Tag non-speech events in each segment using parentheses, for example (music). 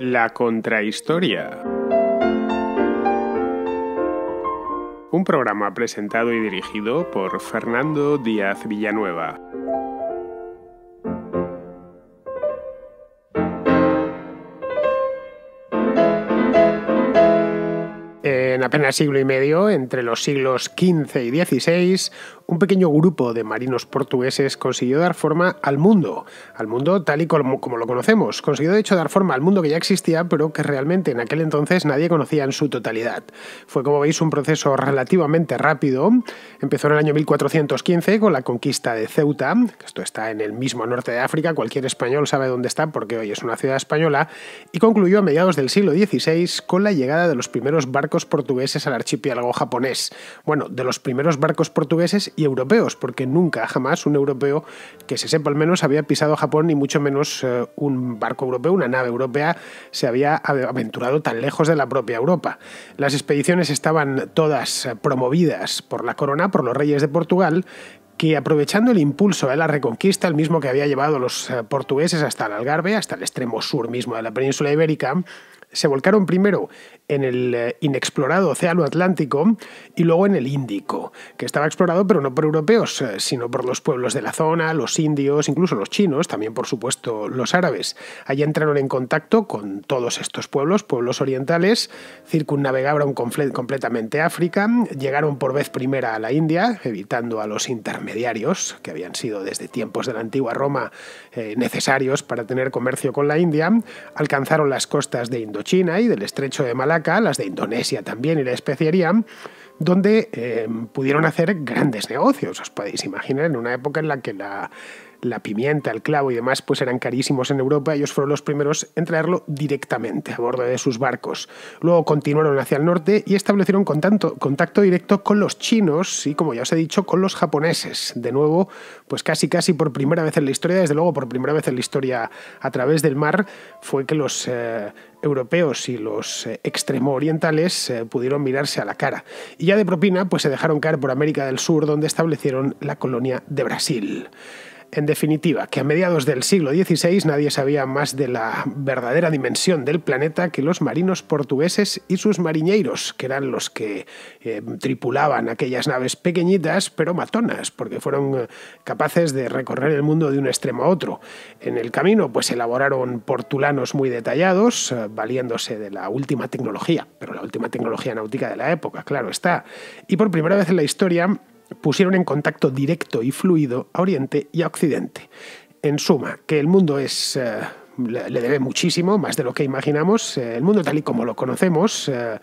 La Contrahistoria. Un programa presentado y dirigido por Fernando Díaz Villanueva. En apenas siglo y medio, entre los siglos XV y XVI, un pequeño grupo de marinos portugueses consiguió dar forma al mundo, al mundo tal y como, lo conocemos. Consiguió de hecho dar forma al mundo que ya existía, pero que realmente en aquel entonces nadie conocía en su totalidad. Fue como veis un proceso relativamente rápido. Empezó en el año 1415 con la conquista de Ceuta, que esto está en el mismo norte de África, cualquier español sabe dónde está porque hoy es una ciudad española, y concluyó a mediados del siglo XVI con la llegada de los primeros barcos portugueses al archipiélago japonés. Bueno, de los primeros barcos portugueses y europeos, porque nunca, jamás un europeo que se sepa al menos había pisado Japón y mucho menos eh, un barco europeo, una nave europea, se había aventurado tan lejos de la propia Europa. Las expediciones estaban todas eh, promovidas por la corona, por los reyes de Portugal, que aprovechando el impulso de la reconquista, el mismo que había llevado los eh, portugueses hasta el Algarve, hasta el extremo sur mismo de la península ibérica, se volcaron primero en el eh, inexplorado Océano Atlántico y luego en el Índico, que estaba explorado pero no por europeos, eh, sino por los pueblos de la zona, los indios, incluso los chinos, también por supuesto los árabes. Allí entraron en contacto con todos estos pueblos, pueblos orientales, circunnavegaron completamente África, llegaron por vez primera a la India, evitando a los intermediarios, que habían sido desde tiempos de la antigua Roma eh, necesarios para tener comercio con la India, alcanzaron las costas de Indochina y del estrecho de Malaca, las de Indonesia también y la especiería, donde eh, pudieron hacer grandes negocios. Os podéis imaginar en una época en la que la la pimienta, el clavo y demás, pues eran carísimos en Europa. Ellos fueron los primeros en traerlo directamente a bordo de sus barcos. Luego continuaron hacia el norte y establecieron contacto, directo con los chinos y, como ya os he dicho, con los japoneses. De nuevo, pues casi casi por primera vez en la historia, desde luego por primera vez en la historia a través del mar, fue que los... Eh, europeos y los eh, extremo orientales eh, pudieron mirarse a la cara. Y ya de propina, pues se dejaron caer por América del Sur, donde establecieron la colonia de Brasil. En definitiva, que a mediados del siglo XVI nadie sabía más de la verdadera dimensión del planeta que los marinos portugueses y sus mariñeiros, que eran los que eh, tripulaban aquellas naves pequeñitas pero matonas, porque fueron eh, capaces de recorrer el mundo de un extremo a otro. En el camino, pues elaboraron portulanos muy detallados, eh, valiéndose de la última tecnología, pero la última tecnología náutica de la época, claro está. Y por primera vez en la historia, pusieron en contacto directo y fluido a Oriente y a Occidente. En suma, que el mundo es... Eh, le debe muchísimo, más de lo que imaginamos. Eh, el mundo tal y como lo conocemos, eh,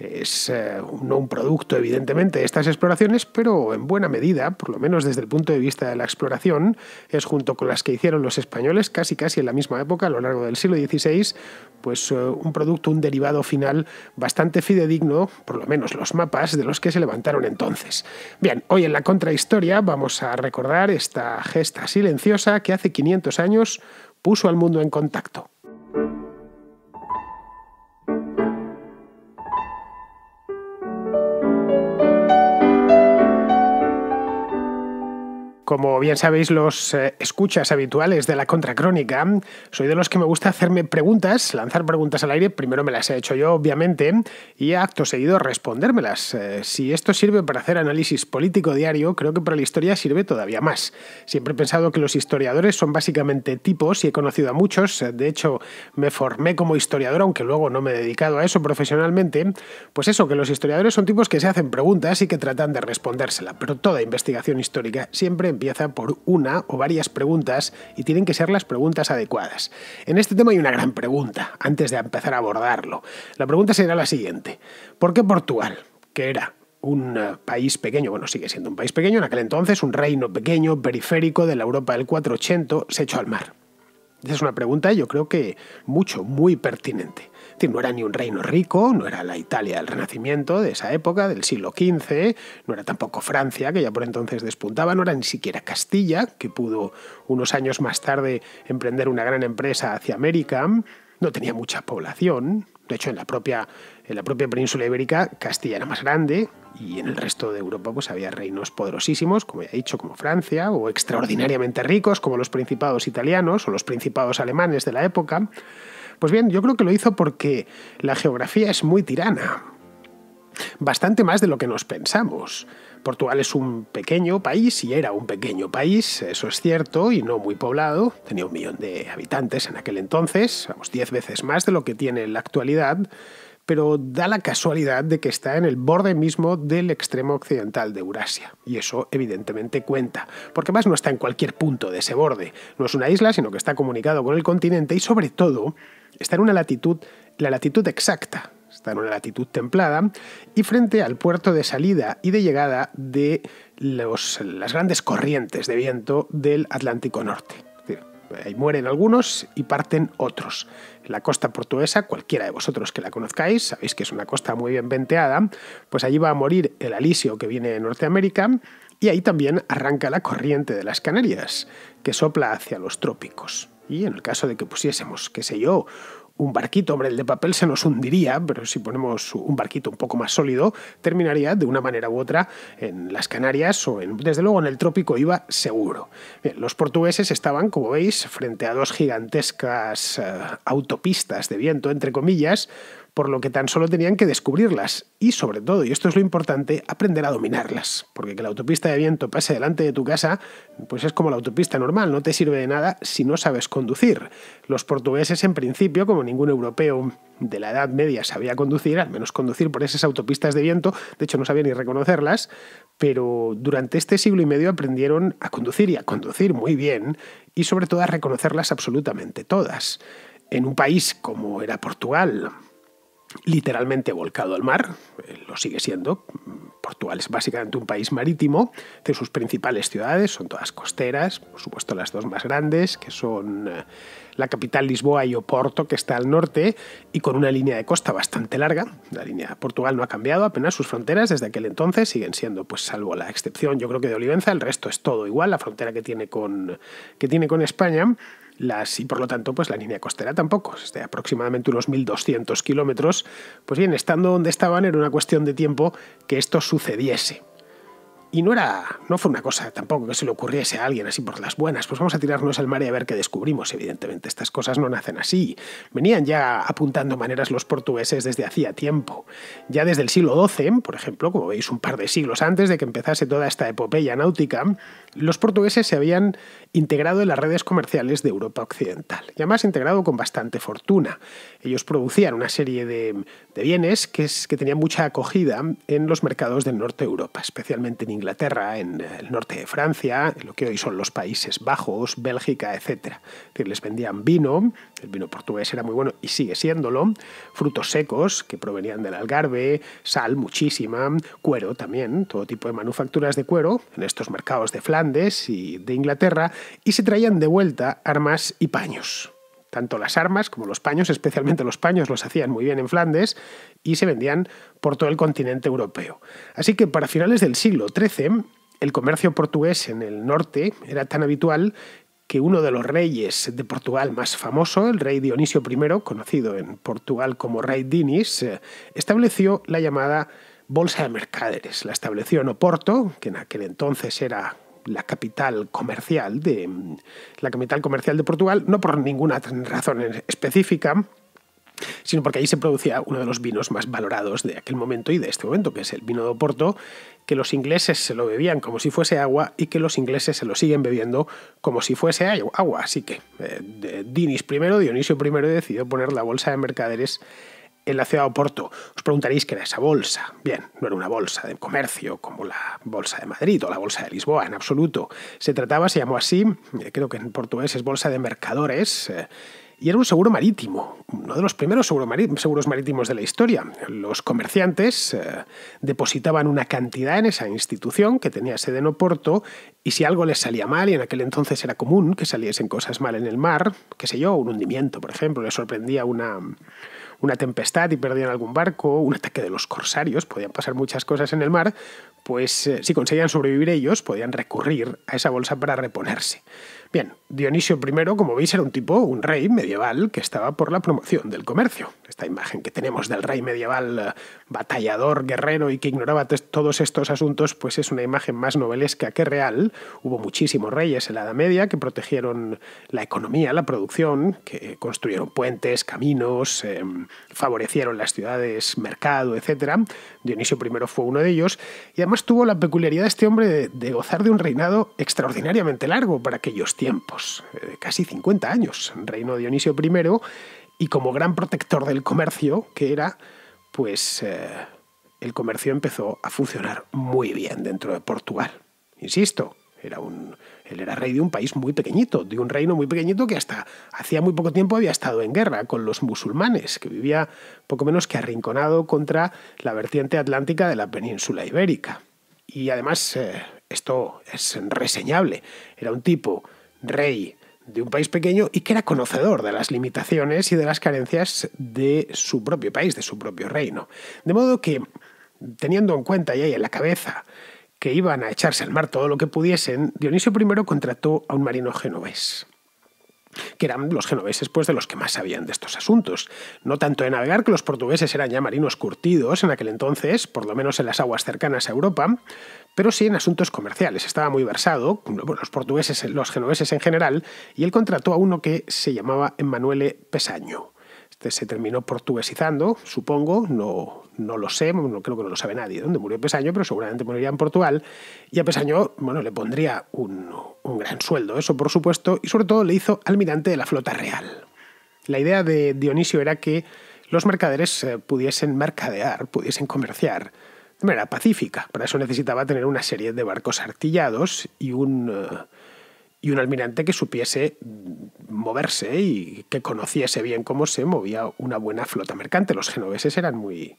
es eh, no un producto evidentemente de estas exploraciones, pero en buena medida, por lo menos desde el punto de vista de la exploración, es junto con las que hicieron los españoles casi casi en la misma época, a lo largo del siglo XVI, pues eh, un producto, un derivado final bastante fidedigno, por lo menos los mapas de los que se levantaron entonces. Bien, hoy en la contrahistoria vamos a recordar esta gesta silenciosa que hace 500 años puso al mundo en contacto. Como bien sabéis los eh, escuchas habituales de la Contracrónica, soy de los que me gusta hacerme preguntas, lanzar preguntas al aire, primero me las he hecho yo obviamente, y acto seguido respondérmelas. Eh, si esto sirve para hacer análisis político diario, creo que para la historia sirve todavía más. Siempre he pensado que los historiadores son básicamente tipos y he conocido a muchos, eh, de hecho me formé como historiador, aunque luego no me he dedicado a eso profesionalmente, pues eso, que los historiadores son tipos que se hacen preguntas y que tratan de respondérsela, pero toda investigación histórica siempre empieza por una o varias preguntas y tienen que ser las preguntas adecuadas. En este tema hay una gran pregunta, antes de empezar a abordarlo. La pregunta será la siguiente. ¿Por qué Portugal, que era un eh, país pequeño, bueno, sigue siendo un país pequeño, en aquel entonces un reino pequeño, periférico de la Europa del 480, se echó al mar? Esa es una pregunta yo creo que mucho, muy pertinente no era ni un reino rico, no era la Italia del Renacimiento de esa época, del siglo XV, no era tampoco Francia, que ya por entonces despuntaba, no era ni siquiera Castilla, que pudo unos años más tarde emprender una gran empresa hacia América, no tenía mucha población, de hecho en la propia, en la propia península ibérica Castilla era más grande, y en el resto de Europa pues había reinos poderosísimos, como ya he dicho, como Francia, o extraordinariamente ricos, como los principados italianos o los principados alemanes de la época. Pues bien, yo creo que lo hizo porque la geografía es muy tirana. Bastante más de lo que nos pensamos. Portugal es un pequeño país y era un pequeño país, eso es cierto, y no muy poblado. Tenía un millón de habitantes en aquel entonces, vamos, diez veces más de lo que tiene en la actualidad, pero da la casualidad de que está en el borde mismo del extremo occidental de Eurasia. Y eso evidentemente cuenta, porque además no está en cualquier punto de ese borde. No es una isla, sino que está comunicado con el continente y sobre todo está en una latitud, la latitud exacta, está en una latitud templada, y frente al puerto de salida y de llegada de las grandes corrientes de viento del Atlántico Norte. Ahí mueren algunos y parten otros. La costa portuguesa, cualquiera de vosotros que la conozcáis, sabéis que es una costa muy bien venteada, pues allí va a morir el alisio que viene de Norteamérica y ahí también arranca la corriente de las Canarias, que sopla hacia los trópicos. Y en el caso de que pusiésemos, qué sé yo, un barquito, hombre, el de papel se nos hundiría, pero si ponemos un barquito un poco más sólido, terminaría de una manera u otra en las Canarias o desde luego en el trópico iba seguro. los portugueses estaban, como veis, frente a dos gigantescas eh, autopistas de viento, entre comillas, por lo que tan solo tenían que descubrirlas y, sobre todo, y esto es lo importante, aprender a dominarlas, porque que la autopista de viento pase delante de tu casa, pues es como la autopista normal, no te sirve de nada si no sabes conducir. Los portugueses, en principio, como ningún europeo de la Edad Media sabía conducir, al menos conducir por esas autopistas de viento, de hecho no sabía ni reconocerlas, pero durante este siglo y medio aprendieron a conducir y a conducir muy bien, y sobre todo a reconocerlas absolutamente todas. En un país como era Portugal, literalmente volcado al mar, eh, lo sigue siendo. Portugal es básicamente un país marítimo, de sus principales ciudades son todas costeras, por supuesto las dos más grandes, que son eh, la capital Lisboa y Oporto, que está al norte, y con una línea de costa bastante larga. La línea Portugal no ha cambiado, apenas sus fronteras desde aquel entonces siguen siendo, pues salvo la excepción, yo creo que de Olivenza, el resto es todo igual, la frontera que tiene con, que tiene con España y por lo tanto, pues la línea costera tampoco, de aproximadamente unos 1.200 kilómetros, pues bien, estando donde estaban era una cuestión de tiempo que esto sucediese. Y no era, no fue una cosa tampoco que se le ocurriese a alguien así por las buenas, pues vamos a tirarnos al mar y a ver qué descubrimos. Evidentemente, estas cosas no nacen así. Venían ya apuntando maneras los portugueses desde hacía tiempo. Ya desde el siglo XII, por ejemplo, como veis, un par de siglos antes de que empezase toda esta epopeya náutica, los portugueses se habían integrado en las redes comerciales de Europa Occidental, y además integrado con bastante fortuna. Ellos producían una serie de, bienes que, es, tenían mucha acogida en los mercados del norte de Europa, especialmente en Inglaterra, en el norte de Francia, en lo que hoy son los Países Bajos, Bélgica, etc. les vendían vino, el vino portugués era muy bueno y sigue siéndolo, frutos secos que provenían del Algarve, sal muchísima, cuero también, todo tipo de manufacturas de cuero en estos mercados de Flandes y de Inglaterra, y se traían de vuelta armas y paños tanto las armas como los paños, especialmente los paños los hacían muy bien en Flandes y se vendían por todo el continente europeo. Así que para finales del siglo XIII, el comercio portugués en el norte era tan habitual que uno de los reyes de Portugal más famoso, el rey Dionisio I, conocido en Portugal como rey Dinis, eh, estableció la llamada Bolsa de Mercaderes. La estableció en Oporto, que en aquel entonces era la capital comercial de mm, la capital comercial de Portugal, no por ninguna razón específica, sino porque allí se producía uno de los vinos más valorados de aquel momento y de este momento, que es el vino de Oporto, que los ingleses se lo bebían como si fuese agua y que los ingleses se lo siguen bebiendo como si fuese agua. Así que eh, Dinis I, Dionisio I, decidió poner la bolsa de mercaderes en la ciudad de Oporto. Os preguntaréis qué era esa bolsa. Bien, no era una bolsa de comercio como la Bolsa de Madrid o la Bolsa de Lisboa, en absoluto. Se trataba, se llamó así, eh, creo que en portugués es Bolsa de Mercadores. Eh, y era un seguro marítimo, uno de los primeros seguros marítimos de la historia. Los comerciantes eh, depositaban una cantidad en esa institución que tenía sede en Oporto y si algo les salía mal, y en aquel entonces era común que saliesen cosas mal en el mar, qué sé yo, un hundimiento, por ejemplo, les sorprendía una, una tempestad y perdían algún barco, un ataque de los corsarios, podían pasar muchas cosas en el mar, pues eh, si conseguían sobrevivir ellos, podían recurrir a esa bolsa para reponerse. Bien, Dionisio I, como veis, era un tipo, un rey medieval que estaba por la promoción del comercio. Esta imagen que tenemos del rey medieval eh, batallador, guerrero y que ignoraba todos estos asuntos, pues es una imagen más novelesca que real. Hubo muchísimos reyes en la Edad Media que protegieron la economía, la producción, que construyeron puentes, caminos, em, favorecieron las ciudades, mercado, etc. Dionisio I fue uno de ellos y además tuvo la peculiaridad de este hombre de, de gozar de un reinado extraordinariamente largo para aquellos tiempos, eh, casi 50 años, reino Dionisio I, y como gran protector del comercio que era, pues eh, el comercio empezó a funcionar muy bien dentro de Portugal. Insisto, era un, él era rey de un país muy pequeñito, de un reino muy pequeñito que hasta hacía muy poco tiempo había estado en guerra con los musulmanes, que vivía poco menos que arrinconado contra la vertiente atlántica de la península ibérica. Y además, eh, esto es reseñable, era un tipo rey de un país pequeño y que era conocedor de las limitaciones y de las carencias de su propio país, de su propio reino. De modo que, teniendo en cuenta y ahí en la cabeza que iban a echarse al mar todo lo que pudiesen, Dionisio I contrató a un marino genovés que eran los genoveses pues de los que más sabían de estos asuntos. No tanto de navegar, que los portugueses eran ya marinos curtidos en aquel entonces, por lo menos en las aguas cercanas a Europa, pero sí en asuntos comerciales. Estaba muy versado, los portugueses, los genoveses en general, y él contrató a uno que se llamaba Emanuele Pesaño. Este, se terminó portuguesizando, supongo, no, no lo sé, no, creo que no lo sabe nadie dónde murió Pesaño, pero seguramente moriría en Portugal. Y a Pesaño, bueno, le pondría un, un gran sueldo, eso por supuesto, y sobre todo le hizo almirante de la flota real. La idea de Dionisio era que los mercaderes eh, pudiesen mercadear, pudiesen comerciar de manera pacífica. Para eso necesitaba tener una serie de barcos artillados y un, eh, y un almirante que supiese moverse y que conociese bien cómo se movía una buena flota mercante. Los genoveses eran muy,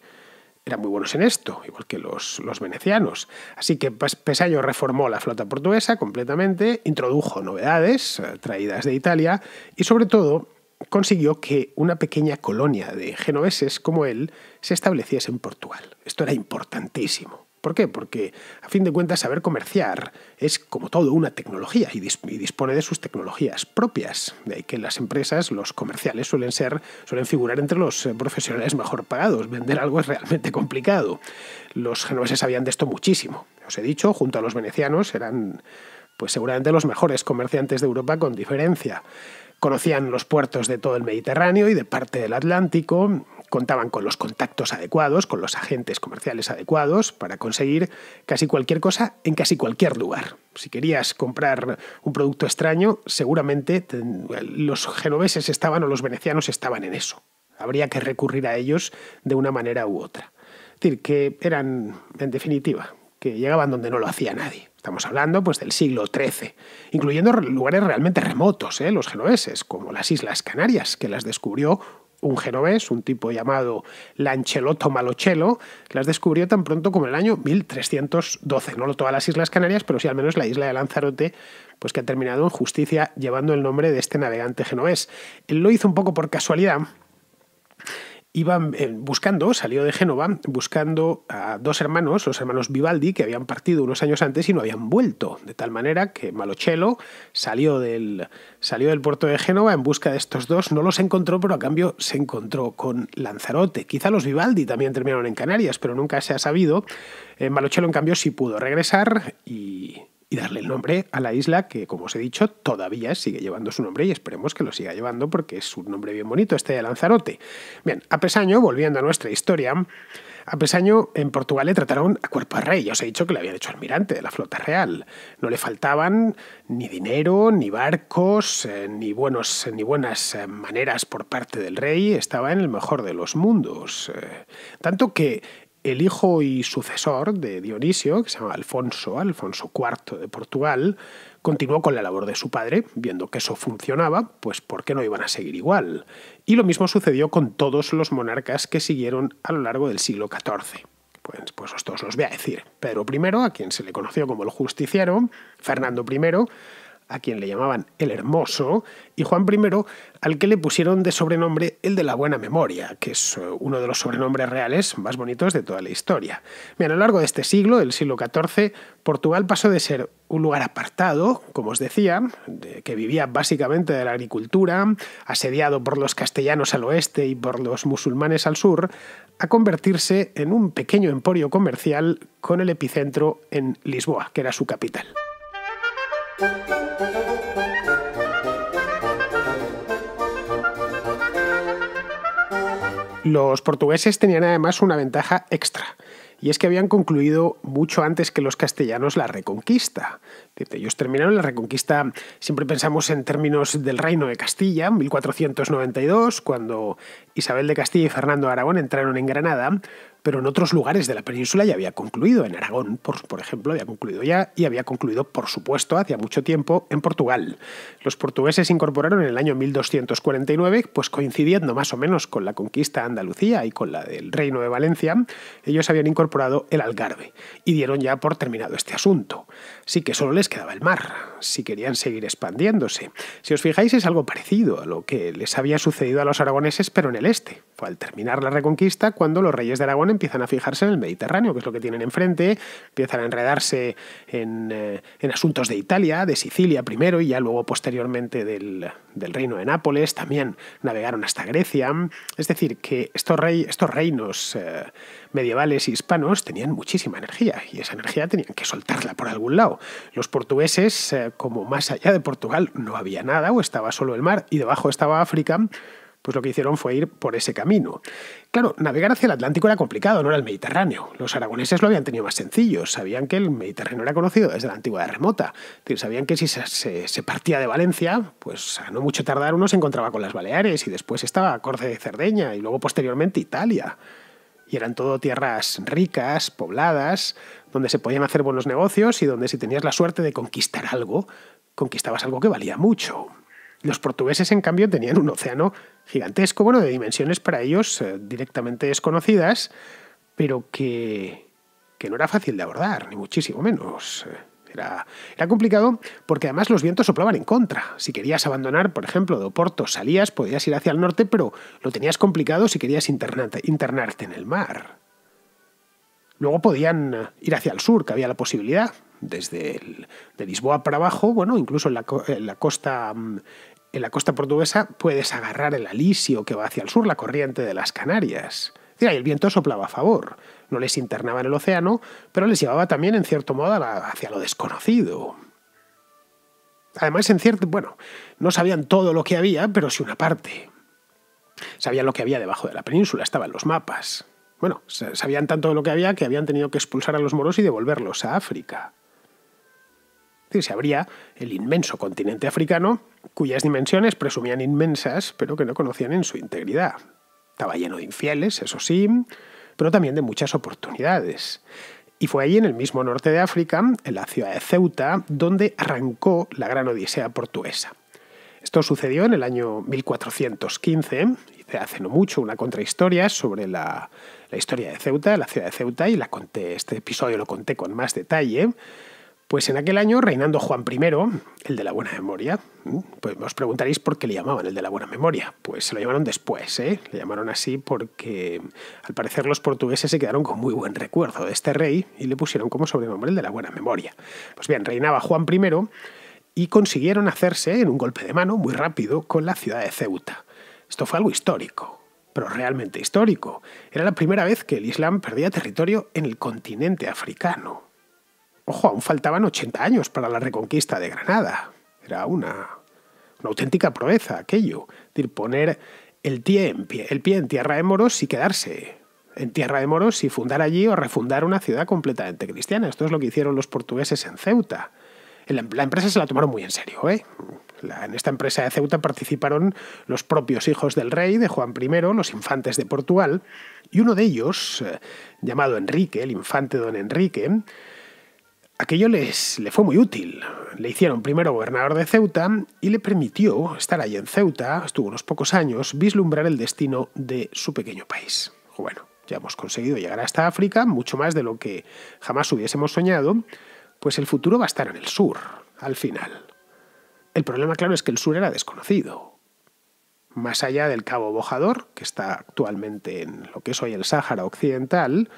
eran muy buenos en esto, igual que los, los venecianos. Así que Pesaño reformó la flota portuguesa completamente, introdujo novedades eh, traídas de Italia y sobre todo consiguió que una pequeña colonia de genoveses como él se estableciese en Portugal. Esto era importantísimo. ¿Por qué? Porque, a fin de cuentas, saber comerciar es como todo una tecnología y, dispone de sus tecnologías propias. De ahí que las empresas, los comerciales suelen ser, suelen figurar entre los eh, profesionales mejor pagados. Vender algo es realmente complicado. Los genoveses sabían de esto muchísimo. Os he dicho, junto a los venecianos eran, pues seguramente los mejores comerciantes de Europa con diferencia. Conocían los puertos de todo el Mediterráneo y de parte del Atlántico, contaban con los contactos adecuados, con los agentes comerciales adecuados para conseguir casi cualquier cosa en casi cualquier lugar. Si querías comprar un producto extraño, seguramente los genoveses estaban o los venecianos estaban en eso. Habría que recurrir a ellos de una manera u otra. Es decir, que eran, en definitiva, que llegaban donde no lo hacía nadie. Estamos hablando pues, del siglo XIII, incluyendo lugares realmente remotos, ¿eh? los genoveses, como las Islas Canarias, que las descubrió un genovés, un tipo llamado Lancelotto Malochelo, las descubrió tan pronto como el año 1312. No todas las Islas Canarias, pero sí al menos la isla de Lanzarote, pues que ha terminado en justicia llevando el nombre de este navegante genovés. Él lo hizo un poco por casualidad, iba eh, buscando, salió de Génova, buscando a dos hermanos, los hermanos Vivaldi, que habían partido unos años antes y no habían vuelto. De tal manera que Malochelo salió del, salió del puerto de Génova en busca de estos dos, no los encontró, pero a cambio se encontró con Lanzarote. Quizá los Vivaldi también terminaron en Canarias, pero nunca se ha sabido. Eh, Malochelo, en cambio, sí pudo regresar y y darle el nombre a la isla que, como os he dicho, todavía sigue llevando su nombre y esperemos que lo siga llevando porque es un nombre bien bonito este de Lanzarote. Bien, a Pesaño, volviendo a nuestra historia, a Pesaño en Portugal le trataron a cuerpo de rey. Ya os he dicho que le habían hecho almirante de la flota real. No le faltaban ni dinero, ni barcos, eh, ni, buenos, eh, ni buenas eh, maneras por parte del rey. Estaba en el mejor de los mundos. tanto que el hijo y sucesor de Dionisio, que se llama Alfonso, Alfonso IV de Portugal, continuó con la labor de su padre, viendo que eso funcionaba, pues ¿por qué no iban a seguir igual? Y lo mismo sucedió con todos los monarcas que siguieron a lo largo del siglo XIV. Pues, pues estos los voy a decir. Pedro I, a quien se le conoció como el justiciero, Fernando I, a quien le llamaban el Hermoso, y Juan I, al que le pusieron de sobrenombre el de la Buena Memoria, que es eh, uno de los sobrenombres reales más bonitos de toda la historia. a lo largo de este siglo, del siglo XIV, Portugal pasó de ser un lugar apartado, como os decía, que vivía básicamente de la agricultura, asediado por los castellanos al oeste y por los musulmanes al sur, a convertirse en un pequeño emporio comercial con el epicentro en Lisboa, que era su capital. Los portugueses tenían además una ventaja extra, y es que habían concluido mucho antes que los castellanos la reconquista. Ellos terminaron la reconquista, siempre pensamos en términos del reino de Castilla, 1492, cuando Isabel de Castilla y Fernando de Aragón entraron en Granada, pero en otros lugares de la península ya había concluido. En Aragón, por, por, ejemplo, había concluido ya y había concluido, por supuesto, hace mucho tiempo en Portugal. Los portugueses incorporaron en el año 1249, pues coincidiendo más o menos con la conquista de Andalucía y con la del Reino de Valencia, ellos habían incorporado el Algarve y dieron ya por terminado este asunto. Sí que solo les quedaba el mar, si querían seguir expandiéndose. Si os fijáis es algo parecido a lo que les había sucedido a los aragoneses, pero en el este. Fue al terminar la reconquista cuando los reyes de Aragón empiezan a fijarse en el Mediterráneo, que es lo que tienen enfrente, empiezan a enredarse en, eh, asuntos de Italia, de Sicilia primero y ya luego posteriormente del, reino de Nápoles, también navegaron hasta Grecia. Es decir, que estos, rey, estos reinos eh, medievales hispanos tenían muchísima energía y esa energía tenían que soltarla por algún lado. Los portugueses, eh, como más allá de Portugal no había nada o estaba solo el mar y debajo estaba África, pues lo que hicieron fue ir por ese camino. Claro, navegar hacia el Atlántico era complicado, no era el Mediterráneo. Los aragoneses lo habían tenido más sencillo, sabían que el Mediterráneo era conocido desde la antigüedad remota. sabían que si se, partía de Valencia, pues a no mucho tardar uno se encontraba con las Baleares y después estaba a de Cerdeña y luego posteriormente Italia. Y eran todo tierras ricas, pobladas, donde se podían hacer buenos negocios y donde si tenías la suerte de conquistar algo, conquistabas algo que valía mucho. Los portugueses, en cambio, tenían un océano gigantesco, bueno, de dimensiones para ellos eh, directamente desconocidas, pero que, no era fácil de abordar, ni muchísimo menos. Eh, era, era, complicado porque además los vientos soplaban en contra. Si querías abandonar, por ejemplo, de Oporto salías, podías ir hacia el norte, pero lo tenías complicado si querías internarte, internarte en el mar. Luego podían eh, ir hacia el sur, que había la posibilidad. Desde de Lisboa para abajo, bueno, incluso en la, en la costa mm, en la costa portuguesa puedes agarrar el alisio que va hacia el sur, la corriente de las Canarias. Y el viento soplaba a favor, no les internaba en el océano, pero les llevaba también en cierto modo hacia lo desconocido. Además, en cierto, bueno, no sabían todo lo que había, pero sí una parte. Sabían lo que había debajo de la península, estaban los mapas. Bueno, sabían tanto de lo que había que habían tenido que expulsar a los moros y devolverlos a África decir, se abría el inmenso continente africano, cuyas dimensiones presumían inmensas, pero que no conocían en su integridad. Estaba lleno de infieles, eso sí, pero también de muchas oportunidades. Y fue allí, en el mismo norte de África, en la ciudad de Ceuta, donde arrancó la gran odisea portuguesa. Esto sucedió en el año 1415, hice hace no mucho una contrahistoria sobre la, historia de Ceuta, la ciudad de Ceuta, y la conté, este episodio lo conté con más detalle, pues en aquel año, reinando Juan I, el de la buena memoria, pues os preguntaréis por qué le llamaban el de la buena memoria. Pues se lo llamaron después, ¿eh? Le llamaron así porque al parecer los portugueses se quedaron con muy buen recuerdo de este rey y le pusieron como sobrenombre el de la buena memoria. Pues bien, reinaba Juan I y consiguieron hacerse en un golpe de mano muy rápido con la ciudad de Ceuta. Esto fue algo histórico, pero realmente histórico. Era la primera vez que el Islam perdía territorio en el continente africano. Ojo, aún faltaban 80 años para la reconquista de Granada. Era una, auténtica proeza aquello. Es decir, poner el, pie en tierra de moros y quedarse en tierra de moros y fundar allí o refundar una ciudad completamente cristiana. Esto es lo que hicieron los portugueses en Ceuta. Em, la empresa se la tomaron muy en serio. ¿eh? en esta empresa de Ceuta participaron los propios hijos del rey, de Juan I, los infantes de Portugal, y uno de ellos, eh, llamado Enrique, el infante don Enrique, Aquello les, le fue muy útil. Le hicieron primero gobernador de Ceuta y le permitió estar allí en Ceuta, estuvo unos pocos años, vislumbrar el destino de su pequeño país. Bueno, ya hemos conseguido llegar hasta África, mucho más de lo que jamás hubiésemos soñado, pues el futuro va a estar en el sur, al final. El problema, claro, es que el sur era desconocido. Más allá del Cabo Bojador, que está actualmente en lo que es hoy el Sáhara Occidental,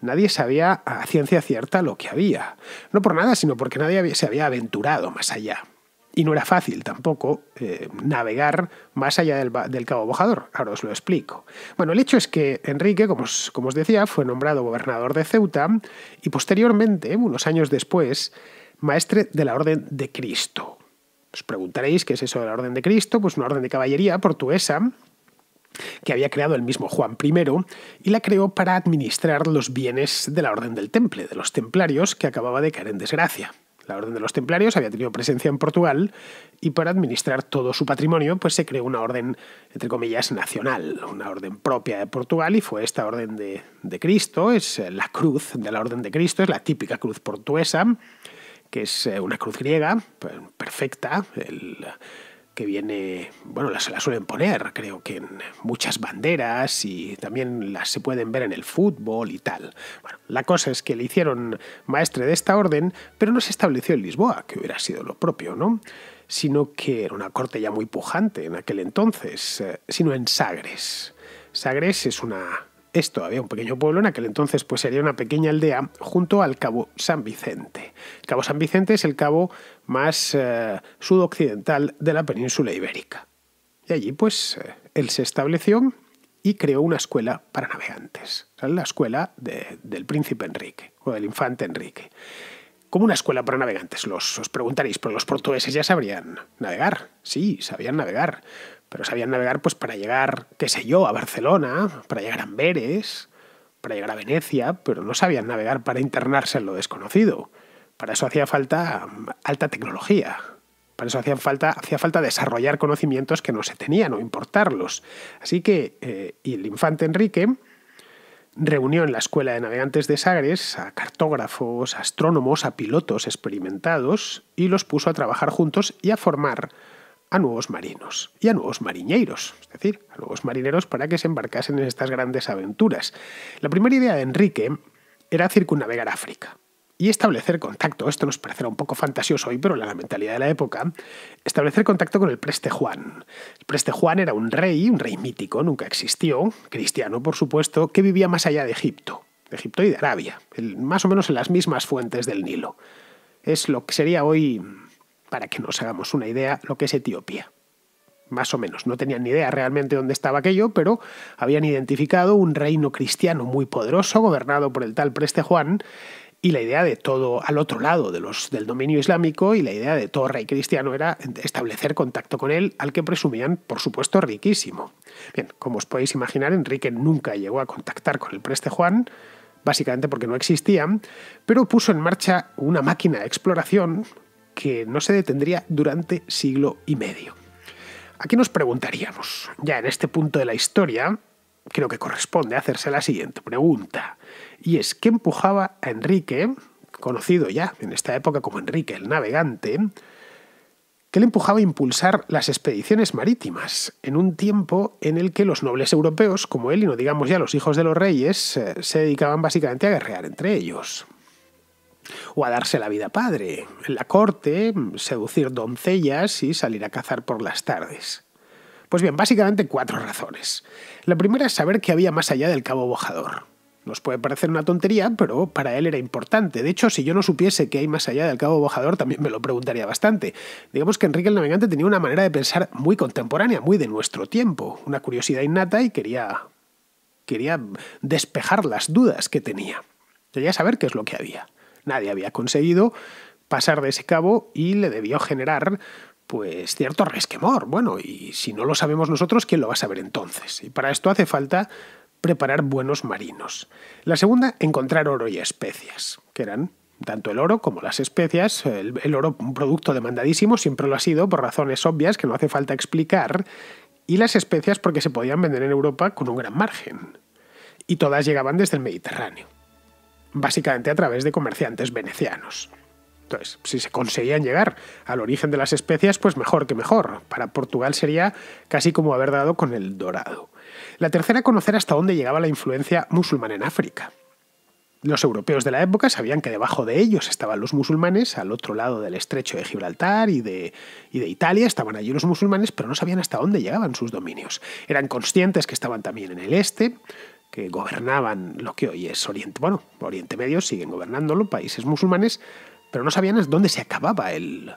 Nadie sabía a ciencia cierta lo que había. No por nada, sino porque nadie se había aventurado más allá. Y no era fácil tampoco eh, navegar más allá del, Cabo Bojador. Ahora os lo explico. Bueno, el hecho es que Enrique, como como os decía, fue nombrado gobernador de Ceuta y posteriormente, unos años después, maestre de la Orden de Cristo. Os preguntaréis qué es eso de la Orden de Cristo, pues una orden de caballería portuguesa que había creado el mismo Juan I, y la creó para administrar los bienes de la Orden del Temple, de los templarios, que acababa de caer en desgracia. La Orden de los Templarios había tenido presencia en Portugal y para administrar todo su patrimonio pues se creó una orden, entre comillas, nacional, una orden propia de Portugal y fue esta Orden de, Cristo, es eh, la cruz de la Orden de Cristo, es la típica cruz portuguesa, que es eh, una cruz griega, pues, perfecta, el, que viene, bueno, se la suelen poner, creo que en muchas banderas y también las se pueden ver en el fútbol y tal. la cosa es que le hicieron maestre de esta orden, pero no se estableció en Lisboa, que hubiera sido lo propio, ¿no? Sino que era una corte ya muy pujante en aquel entonces, eh, sino en Sagres. Sagres es una es todavía un pequeño pueblo, en aquel entonces pues sería una pequeña aldea junto al Cabo San Vicente. El Cabo San Vicente es el cabo más eh, sudoccidental de la península ibérica. Y allí pues eh, él se estableció y creó una escuela para navegantes, la escuela del príncipe Enrique o del infante Enrique. Como una escuela para navegantes, los, os preguntaréis, pero los portugueses ya sabrían navegar, sí, sabían navegar pero sabían navegar pues para llegar, qué sé yo, a Barcelona, para llegar a Amberes, para llegar a Venecia, pero no sabían navegar para internarse en lo desconocido. Para eso hacía falta mm, alta tecnología. Para eso hacía falta, hacía falta desarrollar conocimientos que no se tenían o importarlos. Así que eh, el infante Enrique reunió en la Escuela de Navegantes de Sagres a cartógrafos, astrónomos, a pilotos experimentados y los puso a trabajar juntos y a formar a nuevos marinos y a nuevos mariñeiros, es decir, a nuevos marineros para que se embarcasen en estas grandes aventuras. La primera idea de Enrique era circunnavegar África y establecer contacto, esto nos parecerá un poco fantasioso hoy, pero la mentalidad de la época, establecer contacto con el preste Juan. El preste Juan era un rey, un rey mítico, nunca existió, cristiano por supuesto, que vivía más allá de Egipto, de Egipto y de Arabia, más o menos en las mismas fuentes del Nilo. Es lo que sería hoy para que nos hagamos una idea, lo que es Etiopía. Más o menos, no tenían ni idea realmente dónde estaba aquello, pero habían identificado un reino cristiano muy poderoso, gobernado por el tal Preste Juan, y la idea de todo al otro lado de los, del dominio islámico y la idea de todo rey cristiano era establecer contacto con él, al que presumían, por supuesto, riquísimo. Bien, como os podéis imaginar, Enrique nunca llegó a contactar con el preste Juan, básicamente porque no existían, pero puso en marcha una máquina de exploración que no se detendría durante siglo y medio. Aquí nos preguntaríamos, ya en este punto de la historia, creo que corresponde hacerse la siguiente pregunta, y es ¿qué empujaba a Enrique, conocido ya en esta época como Enrique el Navegante, qué le empujaba a impulsar las expediciones marítimas, en un tiempo en el que los nobles europeos, como él y no digamos ya los hijos de los reyes, eh, se dedicaban básicamente a guerrear entre ellos o a darse la vida padre, en la corte, seducir doncellas y salir a cazar por las tardes. Pues bien, básicamente cuatro razones. La primera es saber qué había más allá del cabo bojador. Nos puede parecer una tontería, pero para él era importante. De hecho, si yo no supiese qué hay más allá del cabo bojador, también me lo preguntaría bastante. Digamos que Enrique el Navegante tenía una manera de pensar muy contemporánea, muy de nuestro tiempo, una curiosidad innata y quería quería despejar las dudas que tenía. Quería saber qué es lo que había nadie había conseguido pasar de ese cabo y le debió generar pues cierto resquemor. Bueno, y si no lo sabemos nosotros, ¿quién lo va a saber entonces? Y para esto hace falta preparar buenos marinos. La segunda, encontrar oro y especias, que eran tanto el oro como las especias. El, el oro, un producto demandadísimo, siempre lo ha sido, por razones obvias que no hace falta explicar, y las especias porque se podían vender en Europa con un gran margen. Y todas llegaban desde el Mediterráneo básicamente a través de comerciantes venecianos. Entonces, si se conseguían llegar al origen de las especias, pues mejor que mejor. Para Portugal sería casi como haber dado con el dorado. La tercera, conocer hasta dónde llegaba la influencia musulmana en África. Los europeos de la época sabían que debajo de ellos estaban los musulmanes, al otro lado del estrecho de Gibraltar y de, y de, Italia estaban allí los musulmanes, pero no sabían hasta dónde llegaban sus dominios. Eran conscientes que estaban también en el este, que gobernaban lo que hoy es Oriente, bueno, Oriente Medio, siguen gobernándolo, países musulmanes, pero no sabían dónde se acababa el,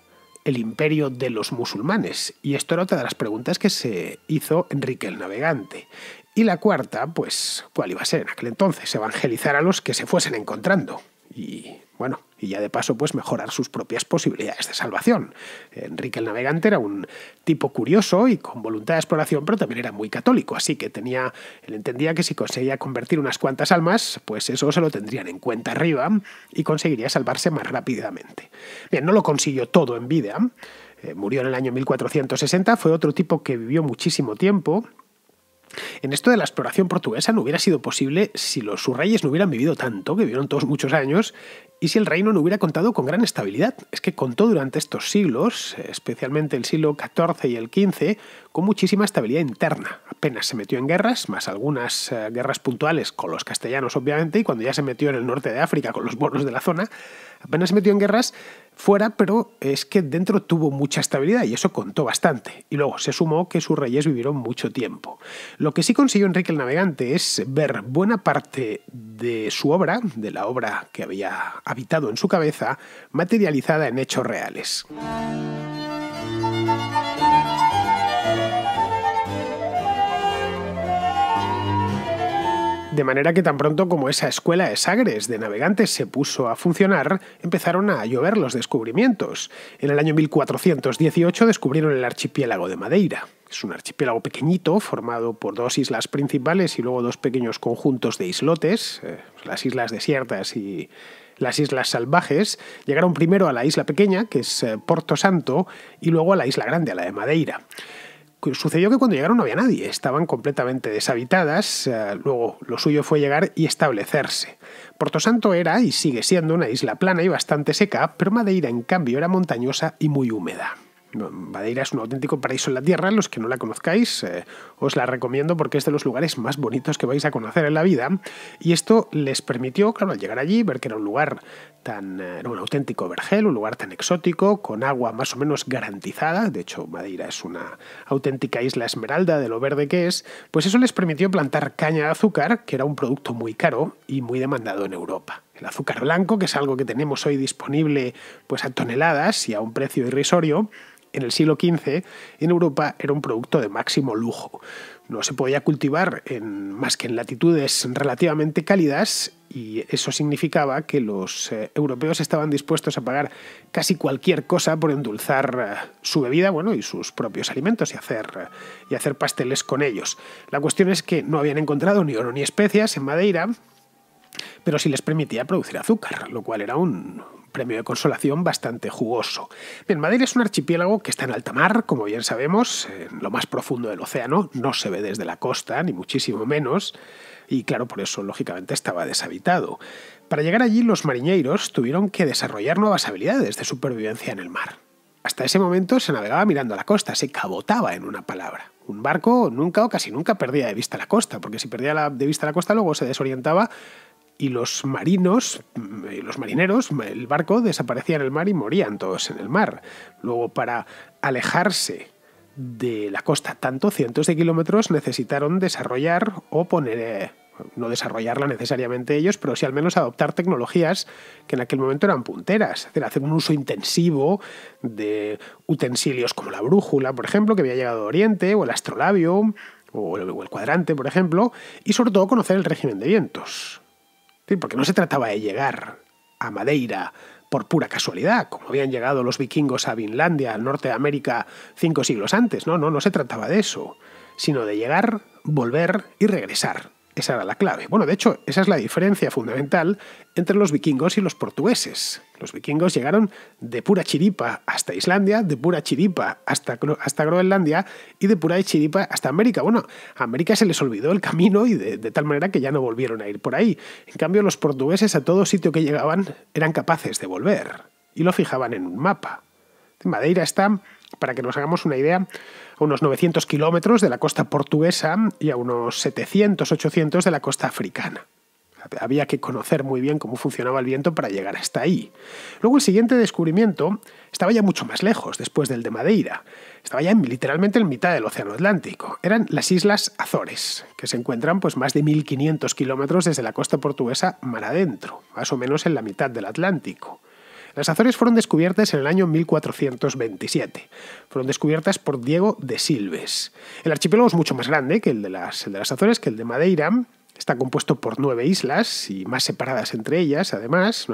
el imperio de los musulmanes. Y esto era otra de las preguntas que se hizo Enrique el Navegante. Y la cuarta, pues, ¿cuál iba a ser en aquel entonces? Evangelizar a los que se fuesen encontrando. Y bueno, y ya de paso, pues mejorar sus propias posibilidades de salvación. Enrique el Navegante era un tipo curioso y con voluntad de exploración, pero también era muy católico, así que tenía, él entendía que si conseguía convertir unas cuantas almas, pues eso se lo tendrían en cuenta arriba y conseguiría salvarse más rápidamente. Bien, no lo consiguió todo en vida. Eh, murió en el año 1460, fue otro tipo que vivió muchísimo tiempo, en esto de la exploración portuguesa no hubiera sido posible si los sus no hubieran vivido tanto, que vivieron todos muchos años, ¿Y si el reino no hubiera contado con gran estabilidad? Es que contó durante estos siglos, especialmente el siglo XIV y el XV, con muchísima estabilidad interna. Apenas se metió en guerras, más algunas eh, guerras puntuales con los castellanos obviamente, y cuando ya se metió en el norte de África con los bonos de la zona, Apenas se metió en guerras fuera, pero es que dentro tuvo mucha estabilidad y eso contó bastante. Y luego se sumó que sus reyes vivieron mucho tiempo. Lo que sí consiguió Enrique el Navegante es ver buena parte de su obra, de la obra que había habitado en su cabeza, materializada en hechos reales. De manera que tan pronto como esa escuela de Sagres de navegantes se puso a funcionar, empezaron a llover los descubrimientos. En el año 1418 descubrieron el archipiélago de Madeira. Es un archipiélago pequeñito formado por dos islas principales y luego dos pequeños conjuntos de islotes, eh, las islas desiertas y las islas salvajes. Llegaron primero a la isla pequeña, que es eh, Porto Santo, y luego a la isla grande, a la de Madeira sucedió que cuando llegaron no había nadie, estaban completamente deshabitadas, eh, luego lo suyo fue llegar y establecerse. Porto Santo era y sigue siendo una isla plana y bastante seca, pero Madeira en cambio era montañosa y muy húmeda. Madeira es un auténtico paraíso en la tierra. Los que no la conozcáis, eh, os la recomiendo porque es de los lugares más bonitos que vais a conocer en la vida. Y esto les permitió, claro, al llegar allí, ver que era un lugar tan. Eh, un auténtico vergel, un lugar tan exótico, con agua más o menos garantizada. De hecho, Madeira es una auténtica isla esmeralda de lo verde que es. Pues eso les permitió plantar caña de azúcar, que era un producto muy caro y muy demandado en Europa. El azúcar blanco, que es algo que tenemos hoy disponible pues, a toneladas y a un precio irrisorio, en el siglo XV en Europa era un producto de máximo lujo. No se podía cultivar en, más que en latitudes relativamente cálidas y eso significaba que los eh, europeos estaban dispuestos a pagar casi cualquier cosa por endulzar eh, su bebida bueno, y sus propios alimentos y hacer, y hacer pasteles con ellos. La cuestión es que no habían encontrado ni oro ni especias en Madeira pero sí les permitía producir azúcar, lo cual era un premio de consolación bastante jugoso. Bien, Madeira es un archipiélago que está en alta mar, como bien sabemos, en lo más profundo del océano, no se ve desde la costa, ni muchísimo menos, y claro, por eso lógicamente estaba deshabitado. Para llegar allí, los mariñeiros tuvieron que desarrollar nuevas habilidades de supervivencia en el mar. Hasta ese momento se navegaba mirando a la costa, se cabotaba en una palabra. Un barco nunca o casi nunca perdía de vista la costa, porque si perdía de vista la costa luego se desorientaba y los marinos, mm, los marineros, el barco desaparecía en el mar y morían todos en el mar. Luego, para alejarse de la costa tanto cientos de kilómetros, necesitaron desarrollar o poner... Eh, no desarrollarla necesariamente ellos, pero sí al menos adoptar tecnologías que en aquel momento eran punteras, hacer un uso intensivo de utensilios como la brújula, por ejemplo, que había llegado de Oriente, o el astrolabio, o el cuadrante, por ejemplo, y sobre todo conocer el régimen de vientos porque no se trataba de llegar a Madeira por pura casualidad, como habían llegado los vikingos a Vinlandia, al norte de América, cinco siglos antes. No, no, no se trataba de eso, sino de llegar, volver y regresar. Esa era la clave. Bueno, de hecho, esa es la diferencia fundamental entre los vikingos y los portugueses. Los vikingos llegaron de pura chiripa hasta Islandia, de pura chiripa hasta, hasta Groenlandia y de pura chiripa hasta América. Bueno, a América se les olvidó el camino y de, de, tal manera que ya no volvieron a ir por ahí. En cambio, los portugueses a todo sitio que llegaban eran capaces de volver y lo fijaban en un mapa. Madeira está, para que nos hagamos una idea, a unos 900 kilómetros de la costa portuguesa y a unos 700-800 de la costa africana. Había que conocer muy bien cómo funcionaba el viento para llegar hasta ahí. Luego el siguiente descubrimiento estaba ya mucho más lejos, después del de Madeira. Estaba ya literalmente en mitad del Océano Atlántico. Eran las Islas Azores, que se encuentran pues, más de 1.500 kilómetros desde la costa portuguesa mar adentro, más o menos en la mitad del Atlántico. Las Azores fueron descubiertas en el año 1427. Fueron descubiertas por Diego de Silves. El archipiélago es mucho más grande que el de las, el de las Azores, que el de Madeira, Está compuesto por nueve islas y más separadas entre ellas, además,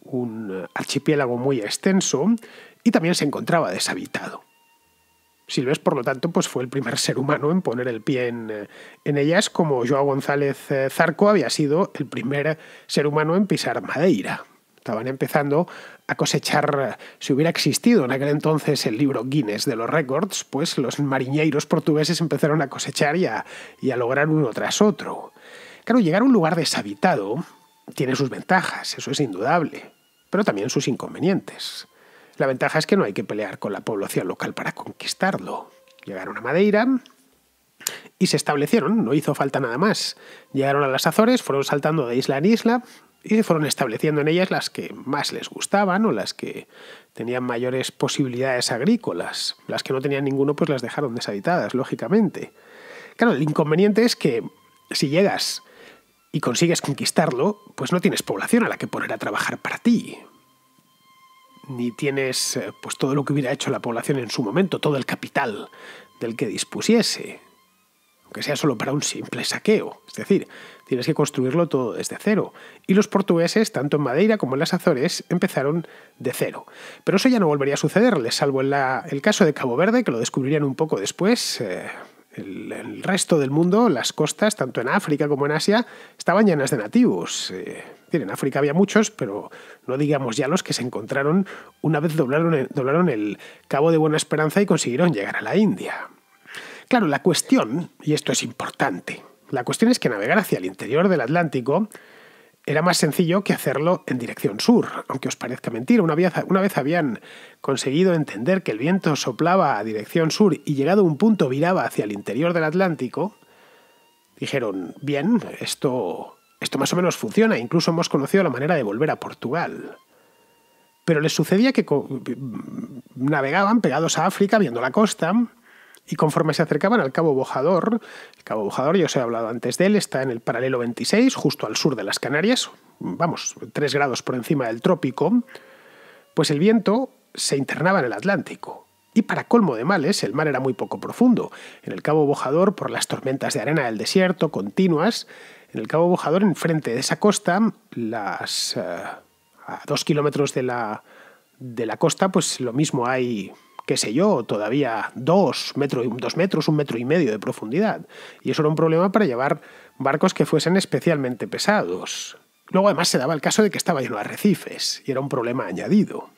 un, archipiélago muy extenso y también se encontraba deshabitado. Silves, por lo tanto, pues fue el primer ser humano en poner el pie en, eh, en, ellas, como Joao González eh, Zarco había sido el primer ser humano en pisar Madeira. Estaban empezando a cosechar, eh, si hubiera existido en aquel entonces el libro Guinness de los récords, pues los mariñeiros portugueses empezaron a cosechar y a, y a lograr uno tras otro. Claro, llegar a un lugar deshabitado tiene sus ventajas, eso es indudable, pero también sus inconvenientes. La ventaja es que no hay que pelear con la población local para conquistarlo. Llegaron a Madeira y se establecieron, no hizo falta nada más. Llegaron a las Azores, fueron saltando de isla en isla, y se fueron estableciendo en ellas las que más les gustaban o las que tenían mayores posibilidades agrícolas. Las que no tenían ninguno pues las dejaron deshabitadas, lógicamente. Claro, el inconveniente es que si llegas y consigues conquistarlo, pues no tienes población a la que poner a trabajar para ti. Ni tienes eh, pues todo lo que hubiera hecho la población en su momento, todo el capital del que dispusiese aunque sea solo para un simple saqueo. Es decir, tienes que construirlo todo desde cero. Y los portugueses, tanto en Madeira como en las Azores, empezaron de cero. Pero eso ya no volvería a sucederles, salvo el caso de Cabo Verde, que lo descubrirían un poco después. Eh, el, resto del mundo, las costas, tanto en África como en Asia, estaban llenas de nativos. Eh, en África había muchos, pero no digamos ya los que se encontraron una vez doblaron, eh, doblaron el Cabo de Buena Esperanza y consiguieron llegar a la India. Claro, la cuestión, y esto es importante, la cuestión es que navegar hacia el interior del Atlántico era más sencillo que hacerlo en dirección sur, aunque os parezca mentira. Una vez, habían conseguido entender que el viento soplaba a dirección sur y llegado a un punto viraba hacia el interior del Atlántico, dijeron, bien, esto, esto más o menos funciona, incluso hemos conocido la manera de volver a Portugal. Pero les sucedía que mm, navegaban pegados a África, viendo la costa, y conforme se acercaban al Cabo Bojador, el Cabo Bojador, yo os he hablado antes de él, está en el paralelo 26, justo al sur de las Canarias, vamos, tres grados por encima del trópico, pues el viento se internaba en el Atlántico. Y para colmo de males, el mar era muy poco profundo. En el Cabo Bojador, por las tormentas de arena del desierto, continuas, en el Cabo Bojador, enfrente de esa costa, las, eh, a dos kilómetros de la, de la costa, pues lo mismo hay qué sé yo, todavía dos, dos metros, un metro y medio de profundidad. Y eso era un problema para llevar barcos que fuesen especialmente pesados. Luego además se daba el caso de que estaba lleno de arrecifes, y era un problema añadido.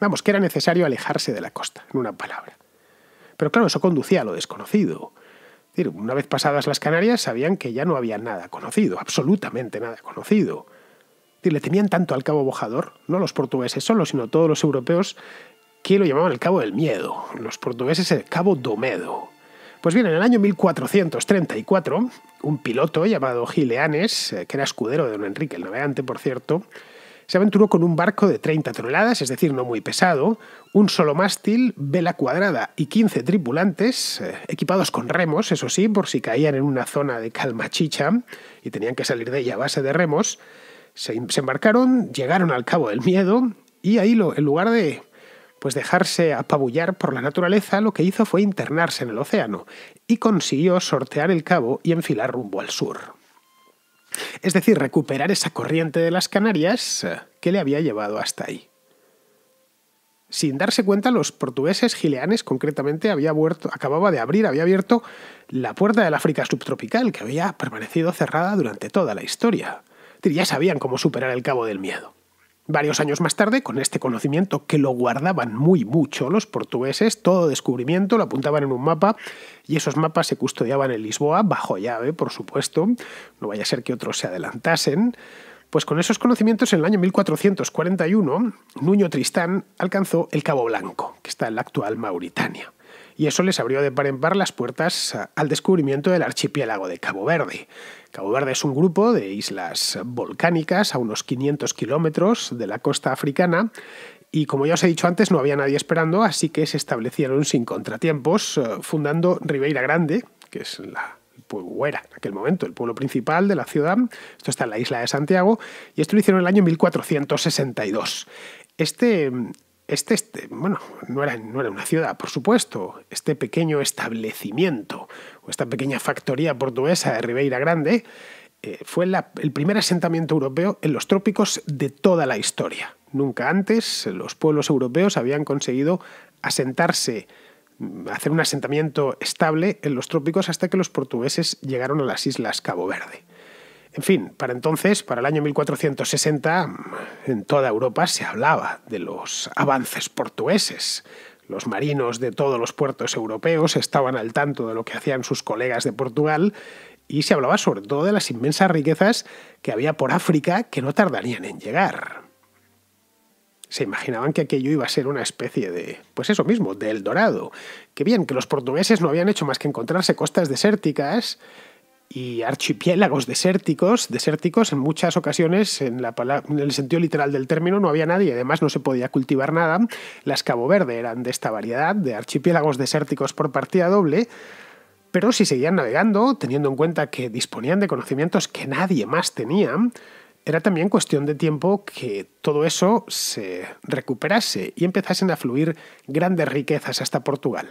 Vamos, que era necesario alejarse de la costa, en una palabra. Pero claro, eso conducía a lo desconocido. una vez pasadas las Canarias sabían que ya no había nada conocido, absolutamente nada conocido. le temían tanto al cabo bojador, no los portugueses solo, sino todos los europeos, que lo llamaban el Cabo del Miedo, los portugueses el Cabo Domedo. Pues bien, en el año 1434, un piloto llamado Gileanes, eh, que era escudero de don Enrique el Navegante, por cierto, se aventuró con un barco de 30 toneladas, es decir, no muy pesado, un solo mástil, vela cuadrada y 15 tripulantes, eh, equipados con remos, eso sí, por si caían en una zona de calma chicha y tenían que salir de ella a base de remos, se, em, se embarcaron, llegaron al Cabo del Miedo y ahí lo, en lugar de pues dejarse apabullar por la naturaleza, lo que hizo fue internarse en el océano y consiguió sortear el cabo y enfilar rumbo al sur. Es decir, recuperar esa corriente de las Canarias eh, que le había llevado hasta ahí. Sin darse cuenta, los portugueses gileanes concretamente había acababa de abrir, había abierto la puerta del África subtropical, que había permanecido cerrada durante toda la historia. Ya sabían cómo superar el Cabo del Miedo. Varios años más tarde, con este conocimiento que lo guardaban muy mucho los portugueses, todo descubrimiento lo apuntaban en un mapa y esos mapas se custodiaban en Lisboa, bajo llave, por supuesto, no vaya a ser que otros se adelantasen. Pues con esos conocimientos, en el año 1441, Nuño Tristán alcanzó el Cabo Blanco, que está en la actual Mauritania y eso les abrió de par en par las puertas al descubrimiento del archipiélago de Cabo Verde. Cabo Verde es un grupo de islas volcánicas a unos 500 kilómetros de la costa africana y como ya os he dicho antes, no había nadie esperando, así que se establecieron sin contratiempos, eh, fundando Ribeira Grande, que es la en aquel momento, el pueblo principal de la ciudad. Esto está en la isla de Santiago y esto lo hicieron en el año 1462. Este este, este, bueno, no era, no era una ciudad, por supuesto. Este pequeño establecimiento o esta pequeña factoría portuguesa de Ribeira Grande eh, fue el primer asentamiento europeo en los trópicos de toda la historia. Nunca antes los pueblos europeos habían conseguido asentarse, mm, hacer un asentamiento estable en los trópicos hasta que los portugueses llegaron a las islas Cabo Verde. En fin, para entonces, para el año 1460, en toda Europa se hablaba de los avances portugueses. Los marinos de todos los puertos europeos estaban al tanto de lo que hacían sus colegas de Portugal y se hablaba sobre todo de las inmensas riquezas que había por África que no tardarían en llegar. Se imaginaban que aquello iba a ser una especie de, pues eso mismo, de Dorado. Que bien, que los portugueses no habían hecho más que encontrarse costas desérticas y archipiélagos desérticos, desérticos en muchas ocasiones, en, en, el sentido literal del término, no había nadie, además no se podía cultivar nada. Las Cabo Verde eran de esta variedad, de archipiélagos desérticos por partida doble, pero si seguían navegando, teniendo en cuenta que disponían de conocimientos que nadie más tenía, era también cuestión de tiempo que todo eso se recuperase y empezasen a fluir grandes riquezas hasta Portugal.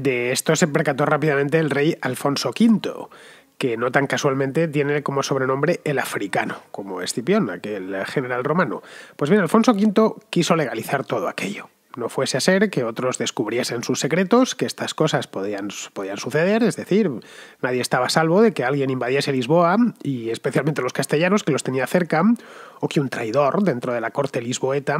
De esto se percató rápidamente el rey Alfonso V, que no tan casualmente tiene como sobrenombre el africano, como Escipión, aquel general romano. Pues bien, Alfonso V quiso legalizar todo aquello. No fuese a ser que otros descubriesen sus secretos, que estas cosas podían, podían suceder, es decir, nadie estaba a salvo de que alguien invadiese Lisboa, y especialmente los castellanos que los tenía cerca, o que un traidor dentro de la corte lisboeta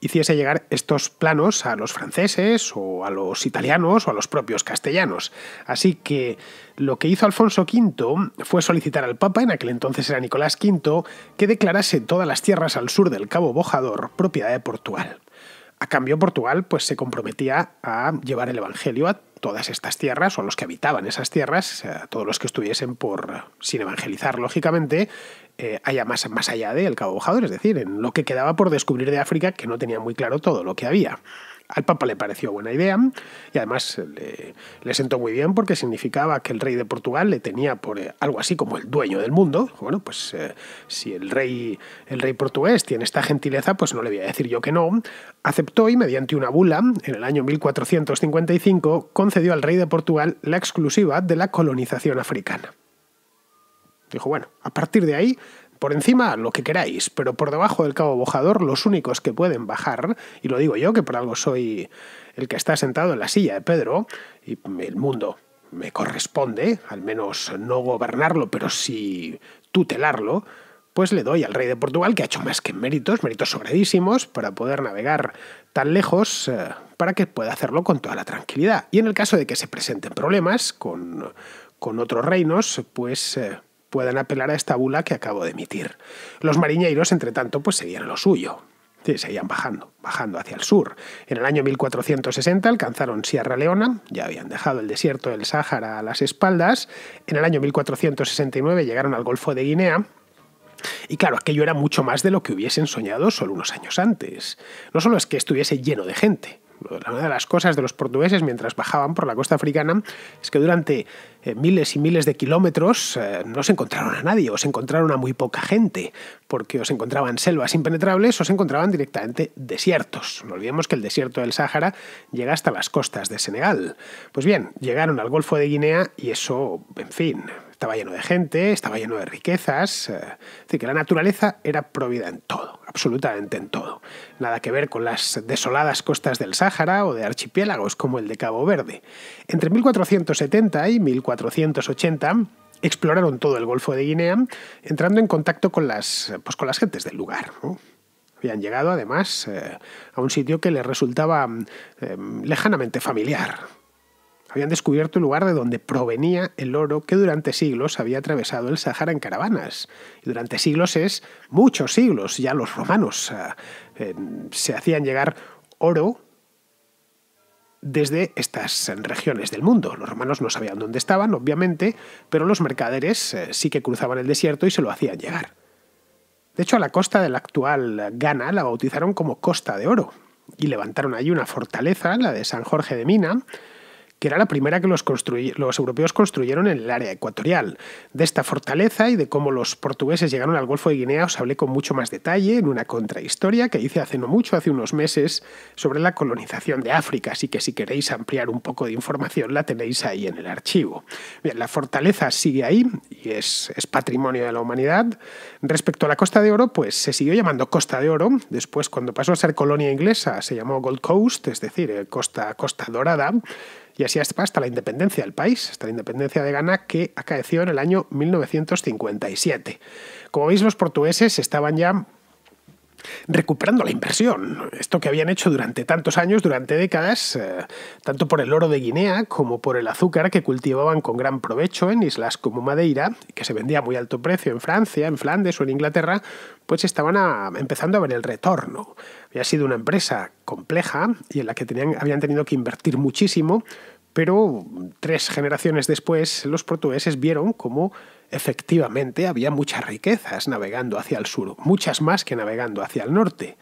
hiciese llegar estos planos a los franceses, o a los italianos, o a los propios castellanos. Así que lo que hizo Alfonso V fue solicitar al Papa, en aquel entonces era Nicolás V, que declarase todas las tierras al sur del Cabo Bojador propiedad de Portugal. A cambio, Portugal pues, se comprometía a llevar el Evangelio a todas estas tierras, o a los que habitaban esas tierras, a todos los que estuviesen por, sin evangelizar, lógicamente, eh, allá más, más allá del el Cabo Bojador, es decir, en lo que quedaba por descubrir de África, que no tenía muy claro todo lo que había. Al Papa le pareció buena idea y además le, sentó muy bien porque significaba que el rey de Portugal le tenía por eh, algo así como el dueño del mundo. Bueno, pues eh, si el rey, el rey portugués tiene esta gentileza, pues no le voy a decir yo que no. Aceptó y mediante una bula, en el año 1455, concedió al rey de Portugal la exclusiva de la colonización africana. Dijo, bueno, a partir de ahí por encima, lo que queráis, pero por debajo del cabo bojador, los únicos que pueden bajar, y lo digo yo, que por algo soy el que está sentado en la silla de Pedro, y el mundo me corresponde, al menos no gobernarlo, pero sí tutelarlo, pues le doy al rey de Portugal, que ha hecho más que méritos, méritos sobradísimos, para poder navegar tan lejos, eh, para que pueda hacerlo con toda la tranquilidad. Y en el caso de que se presenten problemas con, con otros reinos, pues... Eh, puedan apelar a esta bula que acabo de emitir. Los mariñeiros, entre tanto, pues seguían lo suyo. Sí, seguían bajando, bajando hacia el sur. En el año 1460 alcanzaron Sierra Leona, ya habían dejado el desierto del Sáhara a las espaldas. En el año 1469 llegaron al Golfo de Guinea, y claro, aquello era mucho más de lo que hubiesen soñado solo unos años antes. No solo es que estuviese lleno de gente, una de las cosas de los portugueses mientras bajaban por la costa africana es que durante eh, miles y miles de kilómetros eh, no se encontraron a nadie, o se encontraron a muy poca gente, porque os encontraban selvas impenetrables o se encontraban directamente desiertos. No olvidemos que el desierto del Sáhara llega hasta las costas de Senegal. Pues bien, llegaron al Golfo de Guinea y eso, en fin, estaba lleno de gente, estaba lleno de riquezas. Eh, es que la naturaleza era provida en todo, absolutamente en todo. Nada que ver con las desoladas costas del Sáhara o de archipiélagos como el de Cabo Verde. Entre 1470 y 1480 exploraron todo el Golfo de Guinea, entrando en contacto con las, pues, gentes del lugar. Habían llegado además eh, a un sitio que les resultaba eh, lejanamente familiar, habían descubierto el lugar de donde provenía el oro que durante siglos había atravesado el Sahara en caravanas. Y durante siglos es muchos siglos. Ya los romanos ah, se hacían llegar oro desde estas regiones del mundo. Los romanos no sabían dónde estaban, obviamente, pero los mercaderes eh, sí que cruzaban el desierto y se lo hacían llegar. De hecho, a la costa de la actual Ghana la bautizaron como Costa de Oro y levantaron allí una fortaleza, la de San Jorge de Mina, que era la primera que los, los, europeos construyeron en el área ecuatorial. De esta fortaleza y de cómo los portugueses llegaron al Golfo de Guinea os hablé con mucho más detalle en una contrahistoria que hice hace no mucho, hace unos meses, sobre la colonización de África, así que si queréis ampliar un poco de información la tenéis ahí en el archivo. Bien, la fortaleza sigue ahí y es, patrimonio de la humanidad. Respecto a la Costa de Oro, pues se siguió llamando Costa de Oro, después cuando pasó a ser colonia inglesa se llamó Gold Coast, es decir, eh, Costa, Costa Dorada, y así hasta la independencia del país, hasta la independencia de Ghana que acaeció en el año 1957. Como veis, los portugueses estaban ya recuperando la inversión, esto que habían hecho durante tantos años, durante décadas, eh, tanto por el oro de Guinea como por el azúcar que cultivaban con gran provecho en islas como Madeira, que se vendía a muy alto precio en Francia, en Flandes o en Inglaterra, pues estaban empezando a ver el retorno sido una empresa compleja y en la que tenían, habían tenido que invertir muchísimo, pero tres generaciones después los portugueses vieron cómo efectivamente había muchas riquezas navegando hacia el sur, muchas más que navegando hacia el norte,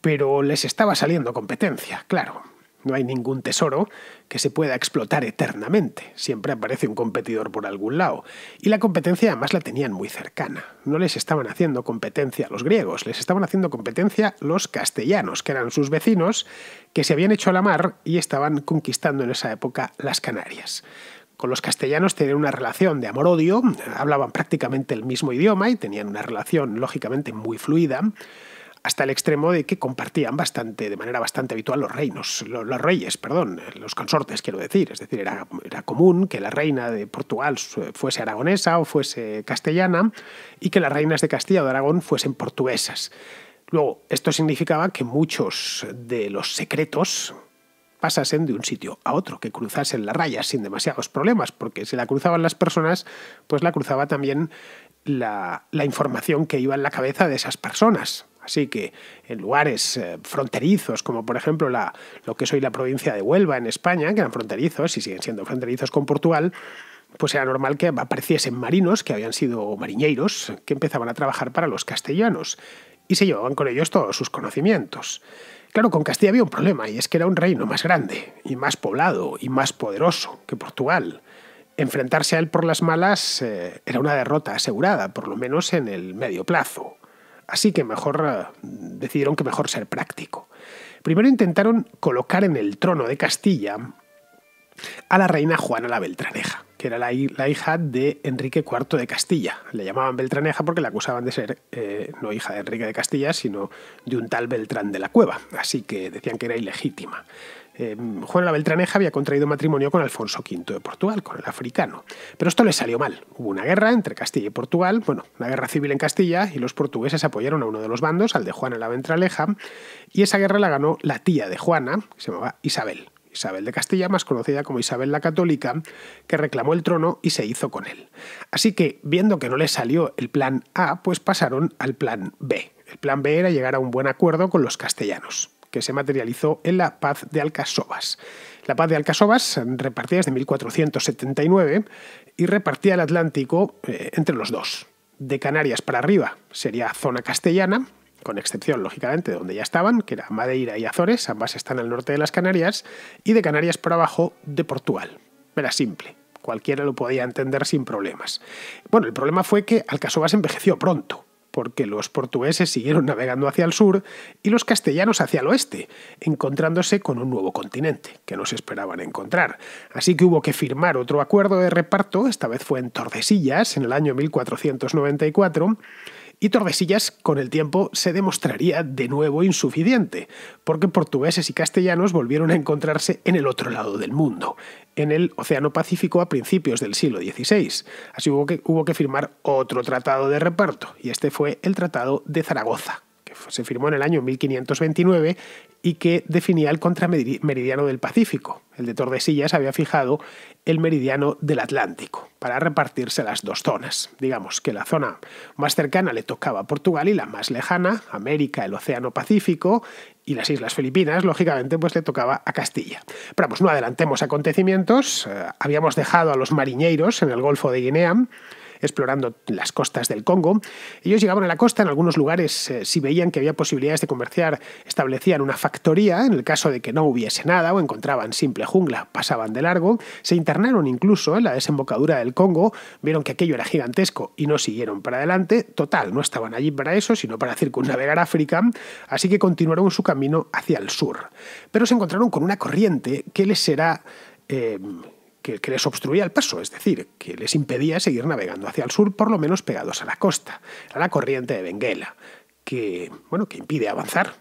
pero les estaba saliendo competencia, claro. No hay ningún tesoro que se pueda explotar eternamente. Siempre aparece un competidor por algún lado. Y la competencia además la tenían muy cercana. No les estaban haciendo competencia los griegos, les estaban haciendo competencia los castellanos, que eran sus vecinos, que se habían hecho a la mar y estaban conquistando en esa época las Canarias con los castellanos tenían una relación de amor-odio, hablaban prácticamente el mismo idioma y tenían una relación lógicamente muy fluida hasta el extremo de que compartían bastante, de manera bastante habitual los reinos, los, reyes, perdón, los consortes, quiero decir. Es decir, era, común que la reina de Portugal fuese aragonesa o fuese castellana y que las reinas de Castilla o de Aragón fuesen portuguesas. Luego, esto significaba que muchos de los secretos pasasen de un sitio a otro, que cruzasen las rayas sin demasiados problemas, porque si la cruzaban las personas, pues la cruzaba también la, la información que iba en la cabeza de esas personas. Así que en lugares eh, fronterizos, como por ejemplo la, lo que es hoy la provincia de Huelva en España, que eran fronterizos y siguen siendo fronterizos con Portugal, pues era normal que apareciesen marinos que habían sido mariñeiros, que empezaban a trabajar para los castellanos y se llevaban con ellos todos sus conocimientos. Claro, con Castilla había un problema y es que era un reino más grande y más poblado y más poderoso que Portugal. Enfrentarse a él por las malas eh, era una derrota asegurada, por lo menos en el medio plazo. Así que mejor eh, decidieron que mejor ser práctico. Primero intentaron colocar en el trono de Castilla a la reina Juana la Beltraneja, que era la, hija de Enrique IV de Castilla. Le llamaban Beltraneja porque la acusaban de ser eh, no hija de Enrique de Castilla, sino de un tal Beltrán de la Cueva, así que decían que era ilegítima. Juan eh, Juana la Beltraneja había contraído matrimonio con Alfonso V de Portugal, con el africano. Pero esto le salió mal. Hubo una guerra entre Castilla y Portugal, bueno, una guerra civil en Castilla, y los portugueses apoyaron a uno de los bandos, al de Juana la Beltraneja, y esa guerra la ganó la tía de Juana, que se llamaba Isabel. Isabel de Castilla, más conocida como Isabel la Católica, que reclamó el trono y se hizo con él. Así que, viendo que no le salió el plan A, pues pasaron al plan B. El plan B era llegar a un buen acuerdo con los castellanos que se materializó en la Paz de Alcasovas. La Paz de Alcasovas repartía desde 1479 y repartía el Atlántico eh, entre los dos. De Canarias para arriba sería zona castellana, con excepción, lógicamente, de donde ya estaban, que era Madeira y Azores, ambas están al norte de las Canarias, y de Canarias para abajo de Portugal. Era simple, cualquiera lo podía entender sin problemas. Bueno, el problema fue que Alcasobas envejeció pronto porque los portugueses siguieron navegando hacia el sur y los castellanos hacia el oeste, encontrándose con un nuevo continente que no se esperaban encontrar. Así que hubo que firmar otro acuerdo de reparto, esta vez fue en Tordesillas, en el año 1494, y Tordesillas con el tiempo se demostraría de nuevo insuficiente, porque portugueses y castellanos volvieron a encontrarse en el otro lado del mundo, en el Océano Pacífico a principios del siglo XVI. Así hubo que, hubo que firmar otro tratado de reparto, y este fue el Tratado de Zaragoza, se firmó en el año 1529 y que definía el contrameridiano del Pacífico. El de Tordesillas había fijado el meridiano del Atlántico para repartirse las dos zonas. Digamos que la zona más cercana le tocaba a Portugal y la más lejana, América, el Océano Pacífico y las Islas Filipinas, lógicamente, pues le tocaba a Castilla. Pero pues no adelantemos acontecimientos. Eh, habíamos dejado a los mariñeiros en el Golfo de Guinea explorando las costas del Congo. Ellos llegaban a la costa, en algunos lugares eh, si veían que había posibilidades de comerciar, establecían una factoría, en el caso de que no hubiese nada o encontraban simple jungla, pasaban de largo, se internaron incluso en la desembocadura del Congo, vieron que aquello era gigantesco y no siguieron para adelante, total, no estaban allí para eso, sino para circunnavegar África, así que continuaron su camino hacia el sur. Pero se encontraron con una corriente que les será eh, que, les obstruía el paso, es decir, que les impedía seguir navegando hacia el sur, por lo menos pegados a la costa, a la corriente de Benguela, que, bueno, que impide avanzar,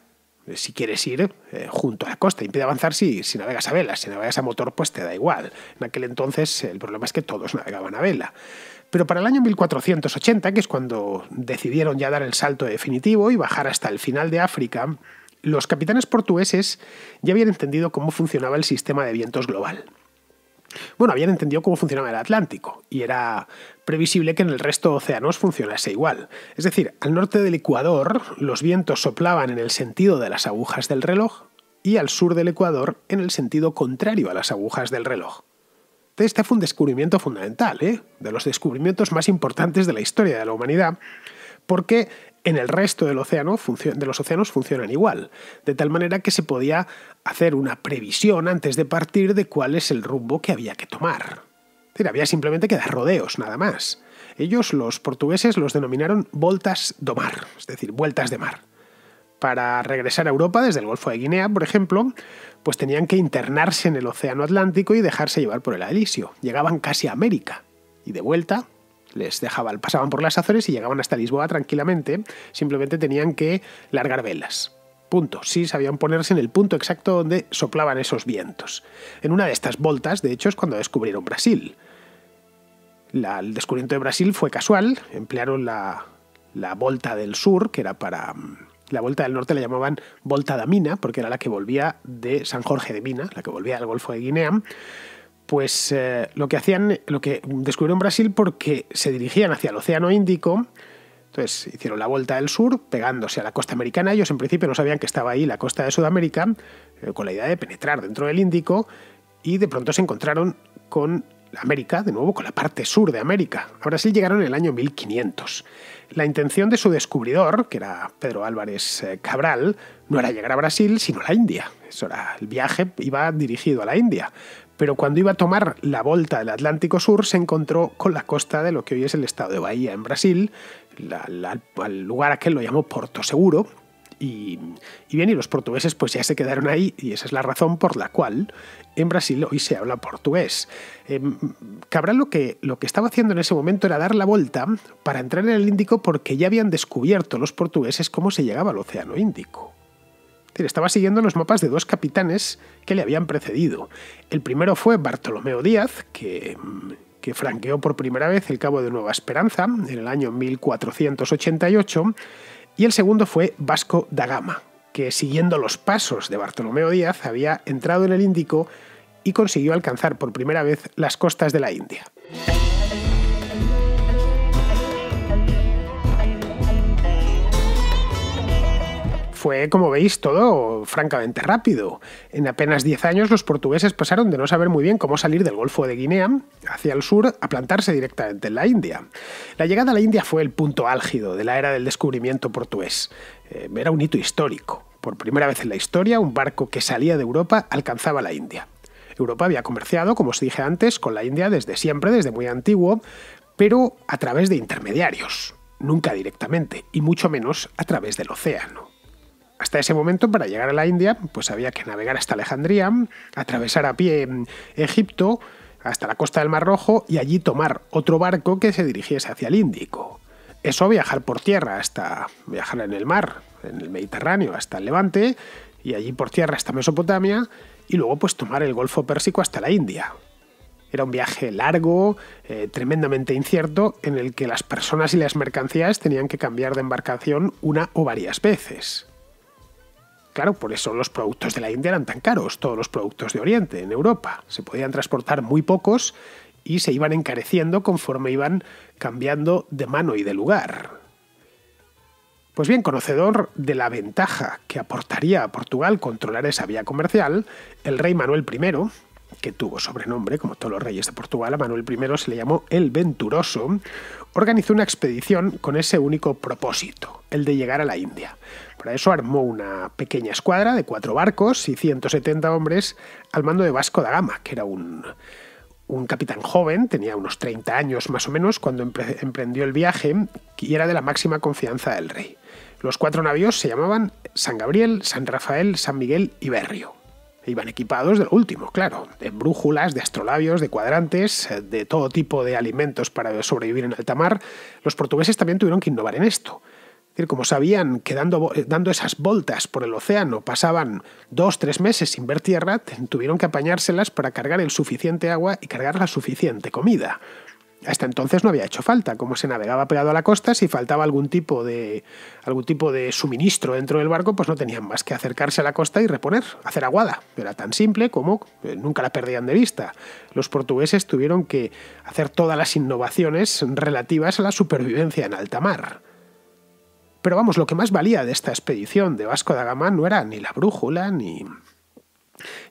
eh, si quieres ir eh, junto a la costa. Impide avanzar si, si, navegas a vela, si navegas a motor pues te da igual. En aquel entonces el problema es que todos navegaban a vela. Pero para el año 1480, que es cuando decidieron ya dar el salto definitivo y bajar hasta el final de África, los capitanes portugueses ya habían entendido cómo funcionaba el sistema de vientos global. Bueno, habían entendido cómo funcionaba el Atlántico y era previsible que en el resto de océanos funcionase igual. Es decir, al norte del Ecuador los vientos soplaban en el sentido de las agujas del reloj y al sur del Ecuador en el sentido contrario a las agujas del reloj. Este fue un descubrimiento fundamental, ¿eh? de los descubrimientos más importantes de la historia de la humanidad, porque en el resto del océano, de los océanos funcionan igual, de tal manera que se podía hacer una previsión antes de partir de cuál es el rumbo que había que tomar. había simplemente que dar rodeos, nada más. Ellos, los portugueses, los denominaron voltas do mar, es decir, vueltas de mar. Para regresar a Europa desde el Golfo de Guinea, por ejemplo, pues tenían que internarse en el Océano Atlántico y dejarse llevar por el Alisio. Llegaban casi a América. Y de vuelta, les dejaban, pasaban por las Azores y llegaban hasta Lisboa tranquilamente, simplemente tenían que largar velas. Punto. Sí, sabían ponerse en el punto exacto donde soplaban esos vientos. En una de estas voltas, de hecho, es cuando descubrieron Brasil. el descubrimiento de Brasil fue casual, emplearon la, la volta del sur, que era para, la volta del Norte la llamaban Volta da Mina, porque era la que volvía de San Jorge de Mina, la que volvía al Golfo de Guinea, pues eh, lo que hacían, lo que descubrieron Brasil porque se dirigían hacia el Océano Índico, entonces hicieron la vuelta del sur pegándose a la costa americana, ellos en principio no sabían que estaba ahí la costa de Sudamérica, eh, con la idea de penetrar dentro del Índico, y de pronto se encontraron con América, de nuevo con la parte sur de América. A Brasil llegaron en el año 1500. La intención de su descubridor, que era Pedro Álvarez eh, Cabral, no era llegar a Brasil, sino a la India. era, el viaje iba dirigido a la India pero cuando iba a tomar la vuelta del Atlántico Sur se encontró con la costa de lo que hoy es el estado de Bahía en Brasil, al lugar aquel lo llamó Porto Seguro, y, bien, y los portugueses pues ya se quedaron ahí y esa es la razón por la cual en Brasil hoy se habla portugués. Em, Cabral lo que, lo que estaba haciendo en ese momento era dar la vuelta para entrar en el Índico porque ya habían descubierto los portugueses cómo se llegaba al Océano Índico. Estaba siguiendo los mapas de dos capitanes que le habían precedido. El primero fue Bartolomeo Díaz, que, mm, que franqueó por primera vez el Cabo de Nueva Esperanza en el año 1488, y el segundo fue Vasco da Gama, que siguiendo los pasos de Bartolomeo Díaz había entrado en el Índico y consiguió alcanzar por primera vez las costas de la India. fue, como veis, todo francamente rápido. En apenas 10 años los portugueses pasaron de no saber muy bien cómo salir del Golfo de Guinea hacia el sur a plantarse directamente en la India. La llegada a la India fue el punto álgido de la era del descubrimiento portugués. Eh, era un hito histórico. Por primera vez en la historia, un barco que salía de Europa alcanzaba la India. Europa había comerciado, como os dije antes, con la India desde siempre, desde muy antiguo, pero a través de intermediarios, nunca directamente, y mucho menos a través del océano. Hasta ese momento, para llegar a la India, pues había que navegar hasta Alejandría, atravesar a pie mm, Egipto, hasta la costa del Mar Rojo y allí tomar otro barco que se dirigiese hacia el Índico. Eso viajar por tierra hasta viajar en el mar, en el Mediterráneo, hasta el Levante, y allí por tierra hasta Mesopotamia, y luego pues tomar el Golfo Pérsico hasta la India. Era un viaje largo, eh, tremendamente incierto, en el que las personas y las mercancías tenían que cambiar de embarcación una o varias veces. Claro, por eso los productos de la India eran tan caros, todos los productos de Oriente, en Europa. Se podían transportar muy pocos y se iban encareciendo conforme iban cambiando de mano y de lugar. Pues bien, conocedor de la ventaja que aportaría a Portugal controlar esa vía comercial, el rey Manuel I, que tuvo sobrenombre, como todos los reyes de Portugal, a Manuel I se le llamó el Venturoso, organizó una expedición con ese único propósito, el de llegar a la India. Para eso armó una pequeña escuadra de cuatro barcos y 170 hombres al mando de Vasco da Gama, que era un, capitán joven, tenía unos 30 años más o menos cuando emprendió el viaje y era de la máxima confianza del rey. Los cuatro navíos se llamaban San Gabriel, San Rafael, San Miguel y Berrio. E iban equipados de lo último, claro, de brújulas, de astrolabios, de cuadrantes, de todo tipo de alimentos para sobrevivir en alta mar. Los portugueses también tuvieron que innovar en esto como sabían que eh, dando, esas voltas por el océano pasaban dos, tres meses sin ver tierra, tuvieron que apañárselas para cargar el suficiente agua y cargar la suficiente comida. Hasta entonces no había hecho falta, como se navegaba pegado a la costa, si faltaba algún tipo de algún tipo de suministro dentro del barco, pues no tenían más que acercarse a la costa y reponer, hacer aguada. Era tan simple como eh, nunca la perdían de vista. Los portugueses tuvieron que hacer todas las innovaciones relativas a la supervivencia en alta mar. Pero vamos, lo que más valía de esta expedición de Vasco da Gama no era ni la brújula, ni,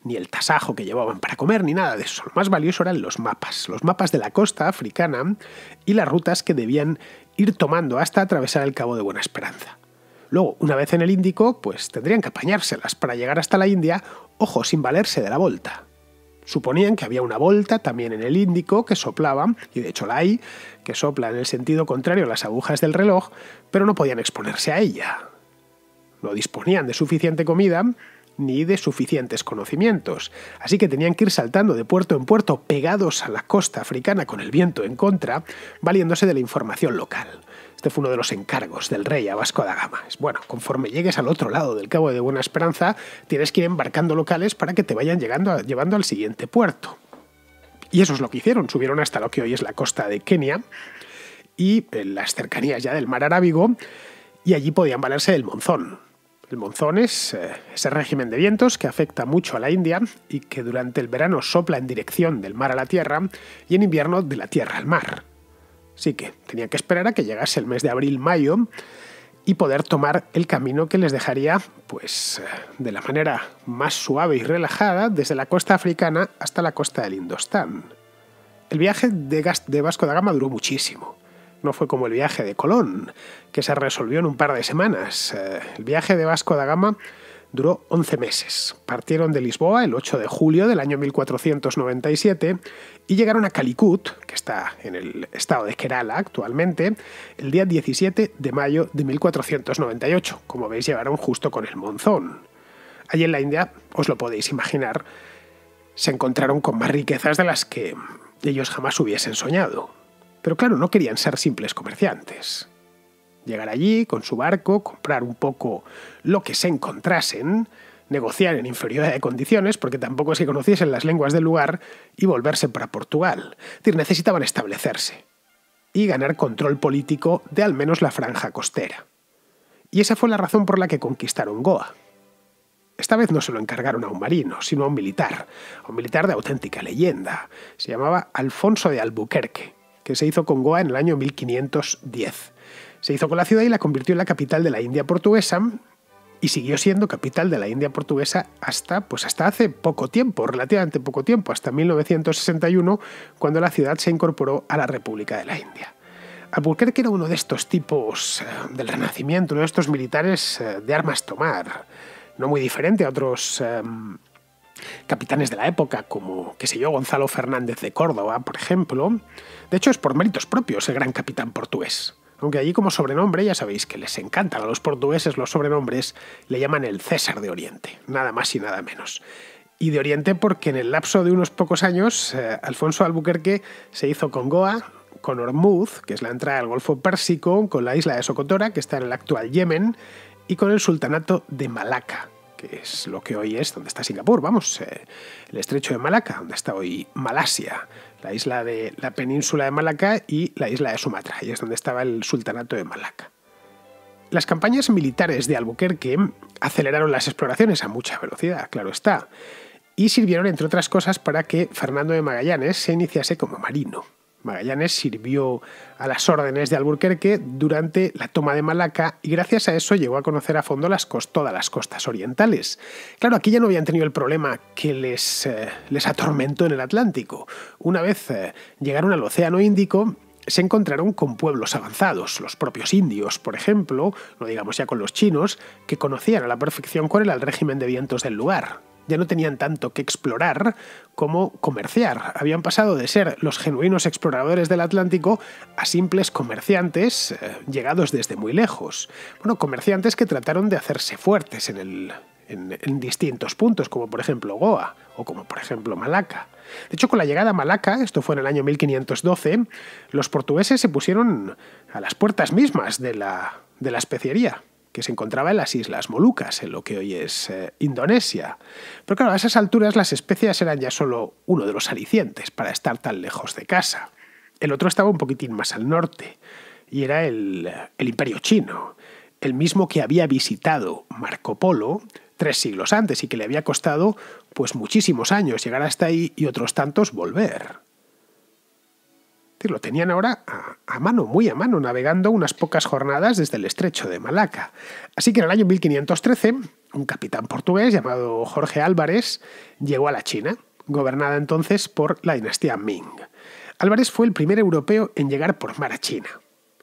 ni el tasajo que llevaban para comer, ni nada de eso. Lo más valioso eran los mapas, los mapas de la costa africana y las rutas que debían ir tomando hasta atravesar el Cabo de Buena Esperanza. Luego, una vez en el Índico, pues tendrían que apañárselas para llegar hasta la India, ojo, sin valerse de la vuelta. Suponían que había una volta también en el Índico que soplaba, y de hecho la hay, que sopla en el sentido contrario a las agujas del reloj, pero no podían exponerse a ella. No disponían de suficiente comida ni de suficientes conocimientos, así que tenían que ir saltando de puerto en puerto pegados a la costa africana con el viento en contra, valiéndose de la información local. Este fue uno de los encargos del rey a Vasco da Gama. Es bueno, conforme llegues al otro lado del Cabo de Buena Esperanza, tienes que ir embarcando locales para que te vayan llegando, llevando al siguiente puerto. Y eso es lo que hicieron. Subieron hasta lo que hoy es la costa de Kenia y las cercanías ya del mar Arábigo, y allí podían valerse del monzón. El monzón es eh, ese régimen de vientos que afecta mucho a la India y que durante el verano sopla en dirección del mar a la tierra y en invierno de la tierra al mar. Así que tenía que esperar a que llegase el mes de abril-mayo y poder tomar el camino que les dejaría, pues, de la manera más suave y relajada desde la costa africana hasta la costa del Indostán. El viaje de Vasco da Gama duró muchísimo. No fue como el viaje de Colón, que se resolvió en un par de semanas. Eh, el viaje de Vasco da Gama duró 11 meses. Partieron de Lisboa el 8 de julio del año 1497 y llegaron a Calicut, que está en el estado de Kerala actualmente, el día 17 de mayo de 1498. Como veis, llevaron justo con el monzón. Allí en la India, os lo podéis imaginar, se encontraron con más riquezas de las que ellos jamás hubiesen soñado. Pero claro, no querían ser simples comerciantes. Llegar allí con su barco, comprar un poco lo que se encontrasen, negociar en inferioridad de condiciones, porque tampoco es que conociesen las lenguas del lugar, y volverse para Portugal. decir, necesitaban establecerse y ganar control político de al menos la franja costera. Y esa fue la razón por la que conquistaron Goa. Esta vez no se lo encargaron a un marino, sino a un militar, un militar de auténtica leyenda. Se llamaba Alfonso de Albuquerque, que se hizo con Goa en el año 1510. Se hizo con la ciudad y la convirtió en la capital de la India portuguesa y siguió siendo capital de la India portuguesa hasta, pues hasta hace poco tiempo, relativamente poco tiempo, hasta 1961, cuando la ciudad se incorporó a la República de la India. Albuquerque era uno de estos tipos eh, del Renacimiento, uno de estos militares eh, de armas tomar, no muy diferente a otros eh, capitanes de la época, como, qué sé yo, Gonzalo Fernández de Córdoba, por ejemplo. De hecho, es por méritos propios el gran capitán portugués. Aunque allí como sobrenombre, ya sabéis que les encantan a los portugueses los sobrenombres, le llaman el César de Oriente, nada más y nada menos. Y de Oriente porque en el lapso de unos pocos años, eh, Alfonso Albuquerque se hizo con Goa, con Ormuz, que es la entrada al Golfo Pérsico, con la isla de Socotora, que está en el actual Yemen, y con el Sultanato de Malaca, que es lo que hoy es donde está Singapur, vamos, eh, el estrecho de Malaca, donde está hoy Malasia, la isla de la península de Malaca y la isla de Sumatra, y es donde estaba el sultanato de Malaca. Las campañas militares de Albuquerque aceleraron las exploraciones a mucha velocidad, claro está, y sirvieron entre otras cosas para que Fernando de Magallanes se iniciase como marino. Magallanes sirvió a las órdenes de Alburquerque durante la toma de Malaca y gracias a eso llegó a conocer a fondo todas las costas orientales. Claro, aquí ya no habían tenido el problema que les, eh, atormentó en el Atlántico. Una vez eh, llegaron al Océano Índico, se encontraron con pueblos avanzados, los propios indios, por ejemplo, no digamos ya con los chinos, que conocían a la perfección cuál era el régimen de vientos del lugar ya no tenían tanto que explorar como comerciar. Habían pasado de ser los genuinos exploradores del Atlántico a simples comerciantes eh, llegados desde muy lejos. Bueno, comerciantes que trataron de hacerse fuertes en, distintos puntos, como por ejemplo Goa o como por ejemplo Malaca. De hecho, con la llegada a Malaca, esto fue en el año 1512, los portugueses se pusieron a las puertas mismas de la, de la especiería que se encontraba en las Islas Molucas, en lo que hoy es eh, Indonesia. Pero claro, a esas alturas las especias eran ya solo uno de los alicientes para estar tan lejos de casa. El otro estaba un poquitín más al norte, y era el, el Imperio Chino, el mismo que había visitado Marco Polo tres siglos antes y que le había costado pues muchísimos años llegar hasta ahí y otros tantos volver lo tenían ahora a, a, mano, muy a mano, navegando unas pocas jornadas desde el estrecho de Malaca. Así que en el año 1513, un capitán portugués llamado Jorge Álvarez llegó a la China, gobernada entonces por la dinastía Ming. Álvarez fue el primer europeo en llegar por mar a China,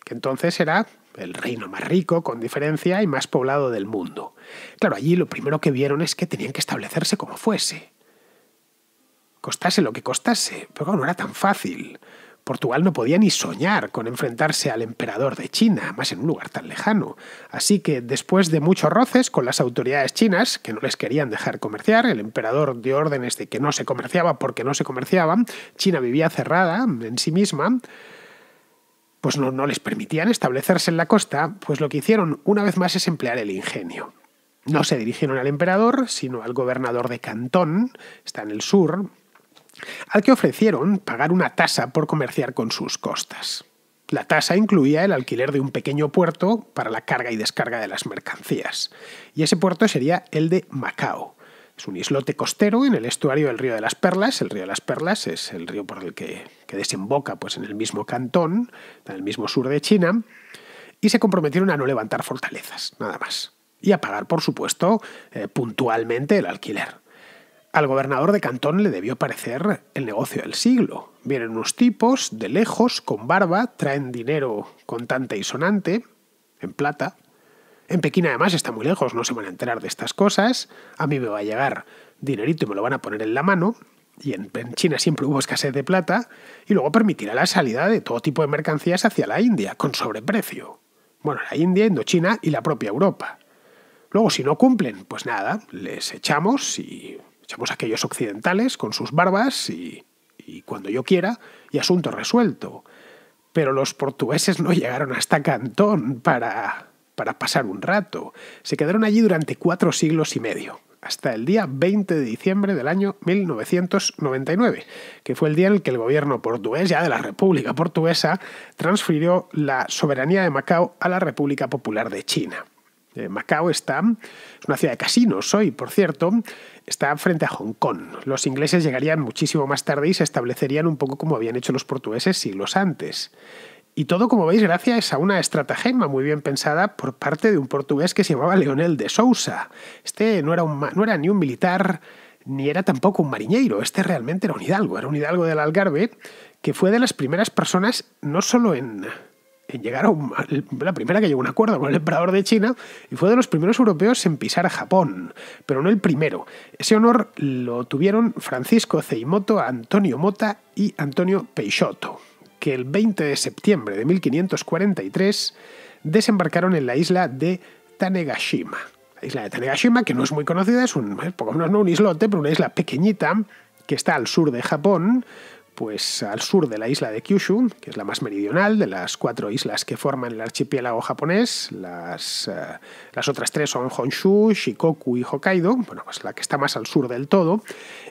que entonces era el reino más rico, con diferencia, y más poblado del mundo. Claro, allí lo primero que vieron es que tenían que establecerse como fuese. Costase lo que costase, pero no era tan fácil. Portugal no podía ni soñar con enfrentarse al emperador de China, más en un lugar tan lejano. Así que después de muchos roces con las autoridades chinas, que no les querían dejar comerciar, el emperador dio órdenes de que no se comerciaba porque no se comerciaba, China vivía cerrada en sí misma, pues no, no les permitían establecerse en la costa, pues lo que hicieron una vez más es emplear el ingenio. No se dirigieron al emperador, sino al gobernador de Cantón, está en el sur, al que ofrecieron pagar una tasa por comerciar con sus costas. La tasa incluía el alquiler de un pequeño puerto para la carga y descarga de las mercancías, y ese puerto sería el de Macao. Es un islote costero en el estuario del Río de las Perlas. El Río de las Perlas es el río por el que, desemboca pues, en el mismo cantón, en el mismo sur de China, y se comprometieron a no levantar fortalezas, nada más. Y a pagar, por supuesto, eh, puntualmente el alquiler. Al gobernador de Cantón le debió parecer el negocio del siglo. Vienen unos tipos de lejos, con barba, traen dinero contante y sonante, en plata. En Pekín además está muy lejos, no se van a enterar de estas cosas. A mí me va a llegar dinerito y me lo van a poner en la mano. Y en, China siempre hubo escasez de plata. Y luego permitirá la salida de todo tipo de mercancías hacia la India, con sobreprecio. Bueno, la India, Indochina y la propia Europa. Luego, si no cumplen, pues nada, les echamos y Echamos aquellos occidentales con sus barbas y, cuando yo quiera, y asunto resuelto. Pero los portugueses no llegaron hasta Cantón para, para pasar un rato. Se quedaron allí durante cuatro siglos y medio hasta el día 20 de diciembre del año 1999, que fue el día en el que el gobierno portugués, ya de la República Portuguesa, transfirió la soberanía de Macao a la República Popular de China. Eh, Macao está, es una ciudad de casinos hoy, por cierto, está frente a Hong Kong. Los ingleses llegarían muchísimo más tarde y se establecerían un poco como habían hecho los portugueses siglos antes. Y todo, como veis, gracias a una estratagema muy bien pensada por parte de un portugués que se llamaba Leonel de Sousa. Este no era, no era ni un militar ni era tampoco un marinero. este realmente era un hidalgo, era un hidalgo del Algarve que fue de las primeras personas, no solo en, en eh, llegar a la primera que llegó a un acuerdo con el emperador de China y fue de los primeros europeos en pisar Japón, pero no el primero. Ese honor lo tuvieron Francisco Ceimoto, Antonio Mota y Antonio Peixoto, que el 20 de septiembre de 1543 desembarcaron en la isla de Tanegashima. La isla de Tanegashima, que no es muy conocida, es un, eh, por menos no un islote, pero una isla pequeñita que está al sur de Japón, pues al sur de la isla de Kyushu, que es la más meridional de las cuatro islas que forman el archipiélago japonés. Las, eh, las otras tres son Honshu, Shikoku y Hokkaido, bueno, pues la que está más al sur del todo.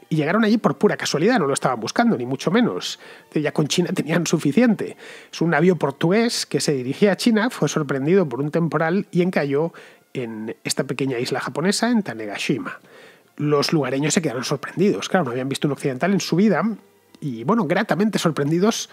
Y llegaron allí por pura casualidad, no lo estaban buscando, ni mucho menos. Ya con China tenían suficiente. Es un navío portugués que se dirigía a China, fue sorprendido por un temporal y encalló en esta pequeña isla japonesa, en Tanegashima. Los lugareños se quedaron sorprendidos, claro, no habían visto un occidental en su vida y bueno, gratamente sorprendidos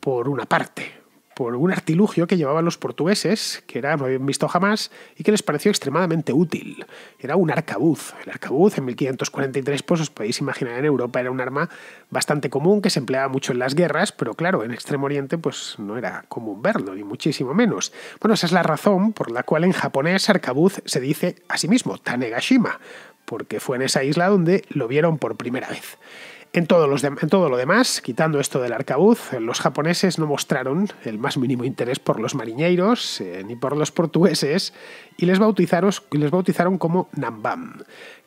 por una parte, por un artilugio que llevaban los portugueses, que era, no habían visto jamás y que les pareció extremadamente útil. Era un arcabuz. El arcabuz en 1543, pues os podéis imaginar, en Europa era un arma bastante común que se empleaba mucho en las guerras, pero claro, en Extremo Oriente pues no era común verlo, ni muchísimo menos. Bueno, esa es la razón por la cual en japonés arcabuz se dice a sí mismo Tanegashima, porque fue en esa isla donde lo vieron por primera vez. En todo, lo demás, quitando esto del arcabuz, los japoneses no mostraron el más mínimo interés por los marineros eh, ni por los portugueses y les bautizaron, les bautizaron como Nambam,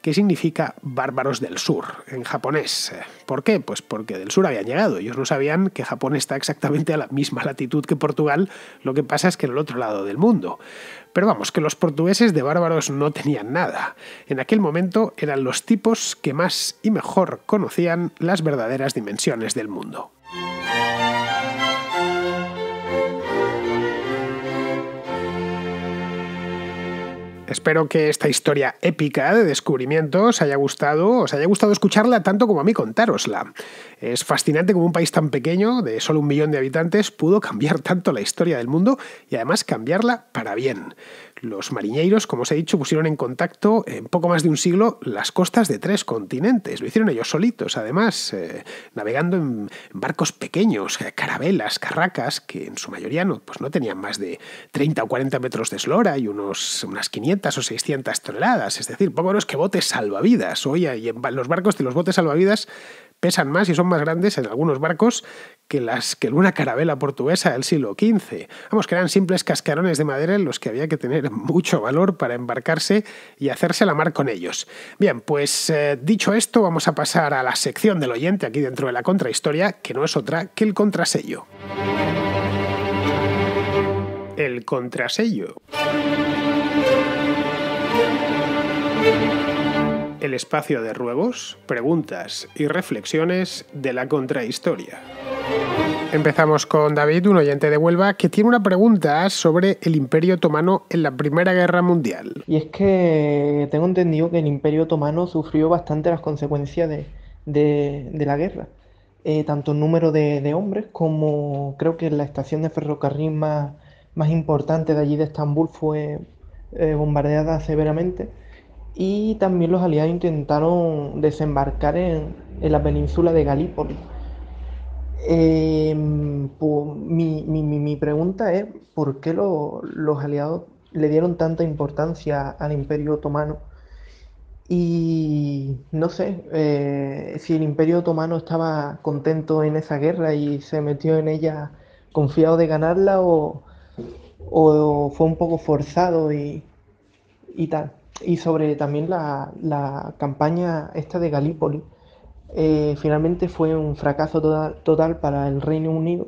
que significa bárbaros del sur en japonés. ¿Por qué? Pues porque del sur habían llegado. Ellos no sabían que Japón está exactamente a la misma latitud que Portugal, lo que pasa es que en el otro lado del mundo. Pero vamos, que los portugueses de bárbaros no tenían nada. En aquel momento eran los tipos que más y mejor conocían las verdaderas dimensiones del mundo. Espero que esta historia épica de descubrimiento os haya gustado, os haya gustado escucharla tanto como a mí contárosla. Es fascinante cómo un país tan pequeño, de solo un millón de habitantes, pudo cambiar (laughs) tanto la historia del mundo y además cambiarla para bien. Los mariñeiros, como os he dicho, pusieron en contacto en poco más de un siglo las costas de tres continentes. Lo hicieron ellos solitos, además, eh, navegando en barcos pequeños, eh, carabelas, carracas, que en su mayoría no, pues no tenían más de 30 o 40 metros de eslora y unos, unas 500 o 600 toneladas. Es decir, poco menos que botes salvavidas. Hoy los barcos de los botes salvavidas pesan más y son más grandes en algunos barcos que, las, que una carabela portuguesa del siglo XV. Vamos, que eran simples cascarones de madera en los que había que tener mucho valor para embarcarse y hacerse la mar con ellos. Bien, pues eh, dicho esto, vamos a pasar a la sección del oyente aquí dentro de la contrahistoria, que no es otra que el contrasello. El contrasello. el espacio de ruegos, preguntas y reflexiones de la contrahistoria. Empezamos con David, un oyente de Huelva, que tiene una pregunta sobre el Imperio Otomano en la Primera Guerra Mundial. Y es que tengo entendido que el Imperio Otomano sufrió bastante las consecuencias de, la guerra, eh, tanto el número de, hombres como creo que la estación de ferrocarril más, importante de allí de Estambul fue eh, bombardeada severamente y también los aliados intentaron desembarcar en, la península de Galípoli. Em, mi, pregunta es, ¿por qué los aliados le dieron tanta importancia al Imperio Otomano? Y no sé eh, si el Imperio Otomano estaba contento en esa guerra y se metió en ella confiado de ganarla o, fue un poco forzado y, y tal y sobre también la, campaña esta de Galípoli. Eh, finalmente fue un fracaso total, para el Reino Unido.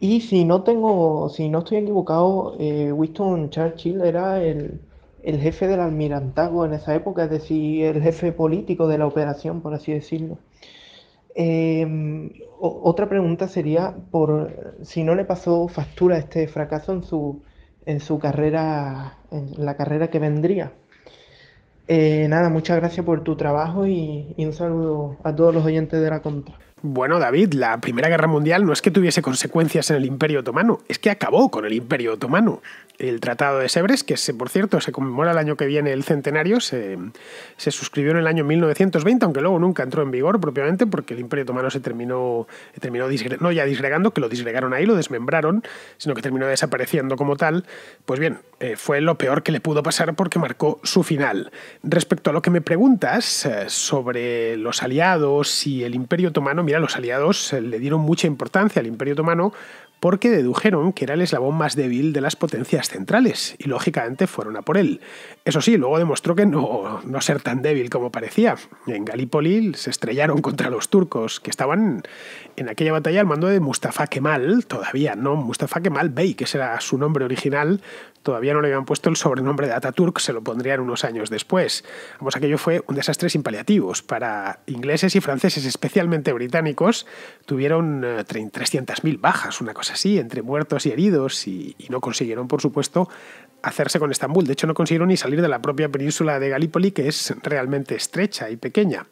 Y si no tengo, si no estoy equivocado, eh, Winston Churchill era el, jefe del almirantago en esa época, es decir, el jefe político de la operación, por así decirlo. Eh, otra pregunta sería por si no le pasó factura este fracaso en su en su carrera, en la carrera que vendría. Eh, nada, muchas gracias por tu trabajo y, y, un saludo a todos los oyentes de la contra. Bueno, David, la Primera Guerra Mundial no es que tuviese consecuencias en el Imperio Otomano, es que acabó con el Imperio Otomano el Tratado de sebres que por cierto se conmemora el año que viene el centenario, se, suscribió en el año 1920, aunque luego nunca entró en vigor propiamente, porque el Imperio Otomano se terminó, terminó no ya disgregando, que lo disgregaron ahí, lo desmembraron, sino que terminó desapareciendo como tal. Pues bien, eh, fue lo peor que le pudo pasar porque marcó su final. Respecto a lo que me preguntas eh, sobre los aliados y el Imperio Otomano, mira, los aliados eh, le dieron mucha importancia al Imperio Otomano porque dedujeron que era el eslabón más débil de las potencias centrales y lógicamente fueron a por él. Eso sí, luego demostró que no, no ser tan débil como parecía. En Galípoli se estrellaron contra los turcos, que estaban en aquella batalla al mando de Mustafa Kemal, todavía no Mustafa Kemal Bey, que era su nombre original, Todavía no le habían puesto el sobrenombre de Ataturk, se lo pondrían unos años después. Vamos, aquello fue un desastre sin paliativos. Para ingleses y franceses, especialmente británicos, tuvieron 300.000 eh, bajas, una cosa así, entre muertos y heridos, y, no consiguieron, por supuesto, hacerse con Estambul. De hecho, no consiguieron ni salir de la propia península de Galípoli, que es realmente estrecha y pequeña.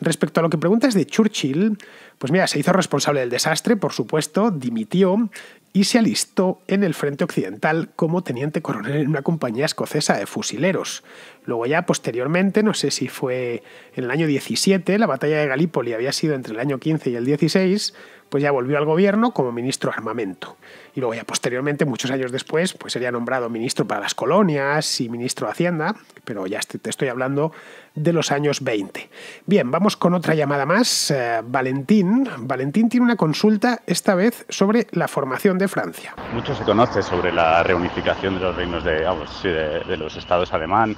Respecto a lo que preguntas de Churchill, pues mira, se hizo responsable del desastre, por supuesto, dimitió y se alistó en el frente occidental como teniente coronel en una compañía escocesa de fusileros. Luego ya posteriormente, no sé si fue en el año 17, la batalla de Galípoli había sido entre el año 15 y el 16, ya volvió al gobierno como ministro de armamento. Y luego ya posteriormente, muchos años después, pues sería nombrado ministro para las colonias y ministro de Hacienda, pero ya te estoy hablando de los años 20. Bien, vamos con otra llamada más. Eh, Valentín. Valentín tiene una consulta, esta vez sobre la formación de Francia. Mucho se conoce sobre la reunificación de los reinos de, de, los estados alemán,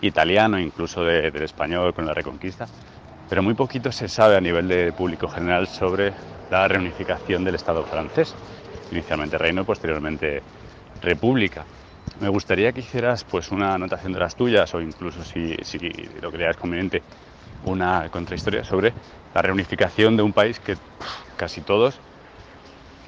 italiano, incluso del español con la reconquista, pero muy poquito se sabe a nivel de público general sobre la reunificación del Estado francés, inicialmente reino, posteriormente república. Me gustaría que hicieras pues una anotación de las tuyas o incluso si, si lo creas conveniente una contrahistoria sobre la reunificación de un país que casi todos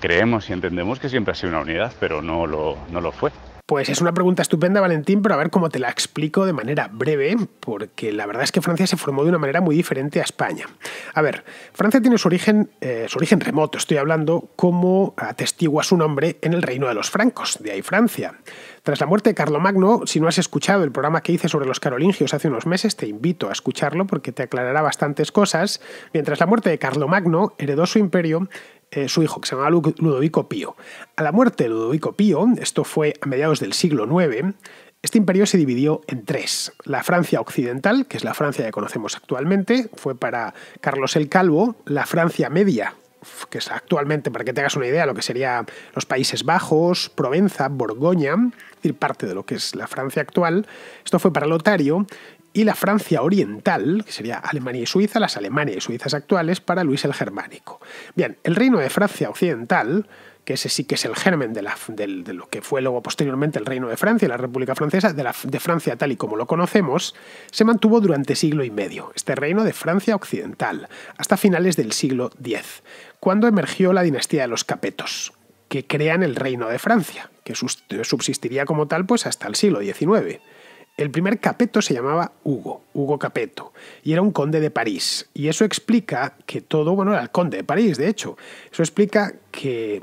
creemos y entendemos que siempre ha sido una unidad, pero no no lo fue. Pues es una pregunta estupenda, Valentín, pero a ver cómo te la explico de manera breve, porque la verdad es que Francia se formó de una manera muy diferente a España. A ver, Francia tiene su origen, eh, su origen remoto, estoy hablando, como atestigua su nombre en el reino de los francos, de ahí Francia. Tras la muerte de Carlomagno, si no has escuchado el programa que hice sobre los carolingios hace unos meses, te invito a escucharlo porque te aclarará bastantes cosas. Mientras la muerte de Carlomagno heredó su imperio eh, su hijo, que se llamaba Ludovico Pío. A la muerte de Ludovico Pío, esto fue a mediados del siglo IX, este imperio se dividió en tres. La Francia occidental, que es la Francia que conocemos actualmente, fue para Carlos el Calvo, la Francia media, que es actualmente, para que te hagas una idea, lo que serían los Países Bajos, Provenza, Borgoña, es decir, parte de lo que es la Francia actual. Esto fue para Lotario y la Francia oriental, que sería Alemania y Suiza, las Alemania y Suizas actuales, para Luis el Germánico. Bien, el reino de Francia occidental, que ese sí que es el germen de, lo que fue luego posteriormente el reino de Francia y la República Francesa, de, de Francia tal y como lo conocemos, se mantuvo durante siglo y medio, este reino de Francia occidental, hasta finales del siglo X, cuando emergió la dinastía de los Capetos, que crean el reino de Francia, que subsistiría como tal pues hasta el siglo XIX. El primer Capeto se llamaba Hugo, Hugo Capeto, y era un conde de París. Y eso explica que todo, bueno, era el conde de París, de hecho, eso explica que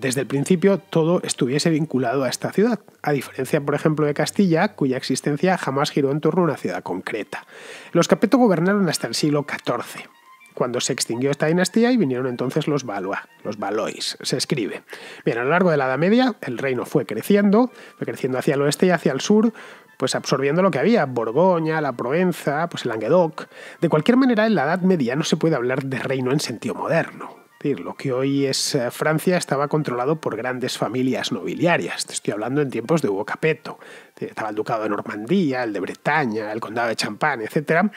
desde el principio todo estuviese vinculado a esta ciudad, a diferencia, por ejemplo, de Castilla, cuya existencia jamás giró en torno a una ciudad concreta. Los Capeto gobernaron hasta el siglo XIV cuando se extinguió esta dinastía y vinieron entonces los Valois, los Valois, se escribe. Bien, a lo largo de la Edad Media el reino fue creciendo, fue creciendo hacia el oeste y hacia el sur, pues absorbiendo lo que había, Borgoña, la Provenza, pues el Languedoc. De cualquier manera, en la Edad Media no se puede hablar de reino en sentido moderno. lo que hoy es eh, Francia estaba controlado por grandes familias nobiliarias. Te estoy hablando en tiempos de Hugo Capeto. Estaba el Ducado de Normandía, el de Bretaña, el Condado de Champagne, etcétera,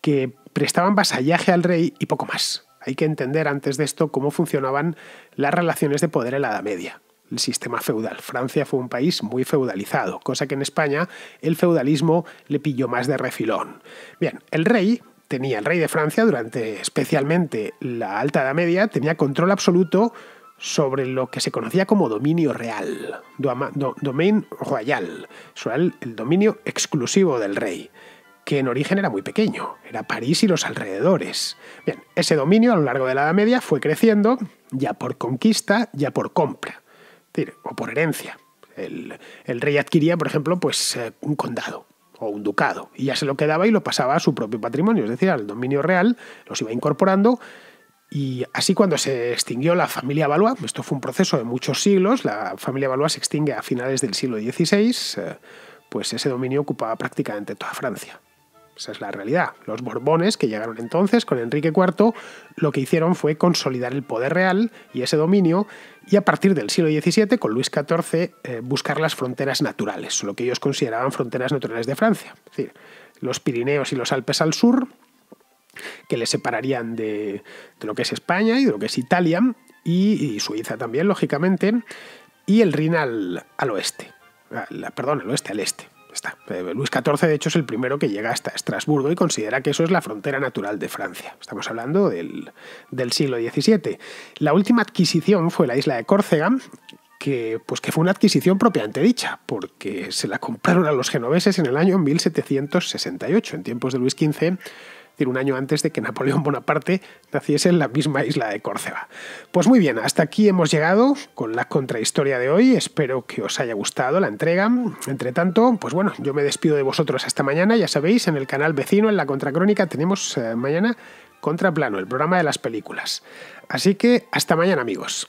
que prestaban vasallaje al rey y poco más. Hay que entender antes de esto cómo funcionaban las relaciones de poder en la Edad Media sistema feudal. Francia fue un país muy feudalizado, cosa que en España el feudalismo le pilló más de refilón. Bien, el rey tenía, el rey de Francia durante especialmente la Alta Edad Media, tenía control absoluto sobre lo que se conocía como dominio real, domain royal, el dominio exclusivo del rey que en origen era muy pequeño, era París y los alrededores. Bien, ese dominio a lo largo de la Edad Media fue creciendo, ya por conquista, ya por compra o por herencia. El, rey adquiría, por ejemplo, pues eh, un condado o un ducado y ya se lo quedaba y lo pasaba a su propio patrimonio, es decir, al dominio real, los iba incorporando y así cuando se extinguió la familia Valois, esto fue un proceso de muchos siglos, la familia Valois se extingue a finales del siglo XVI, eh, pues ese dominio ocupaba prácticamente toda Francia. Esa es la realidad. Los Borbones, que llegaron entonces con Enrique IV, lo que hicieron fue consolidar el poder real y ese dominio, y a partir del siglo XVII, con Luis XIV, eh, buscar las fronteras naturales, lo que ellos consideraban fronteras naturales de Francia. Es decir, los Pirineos y los Alpes al sur, que les separarían de, lo que es España y de lo que es Italia, y, Suiza también, lógicamente, y el Rin al, oeste. perdón, al oeste, al este. Eh, Luis XIV, de hecho, es el primero que llega hasta Estrasburgo y considera que eso es la frontera natural de Francia. Estamos hablando del, siglo XVII. La última adquisición fue la isla de Córcega, que, pues que fue una adquisición propiamente dicha, porque se la compraron a los genoveses en el año 1768, en tiempos de Luis XV decir, un año antes de que Napoleón Bonaparte naciese en la misma isla de Córcega. Pues muy bien, hasta aquí hemos llegado con la contrahistoria de hoy. Espero que os haya gustado la entrega. Entre tanto, pues bueno, yo me despido de vosotros hasta mañana. Ya sabéis, en el canal vecino, en la Contracrónica, tenemos eh, mañana Contraplano, el programa de las películas. Así que hasta mañana, amigos.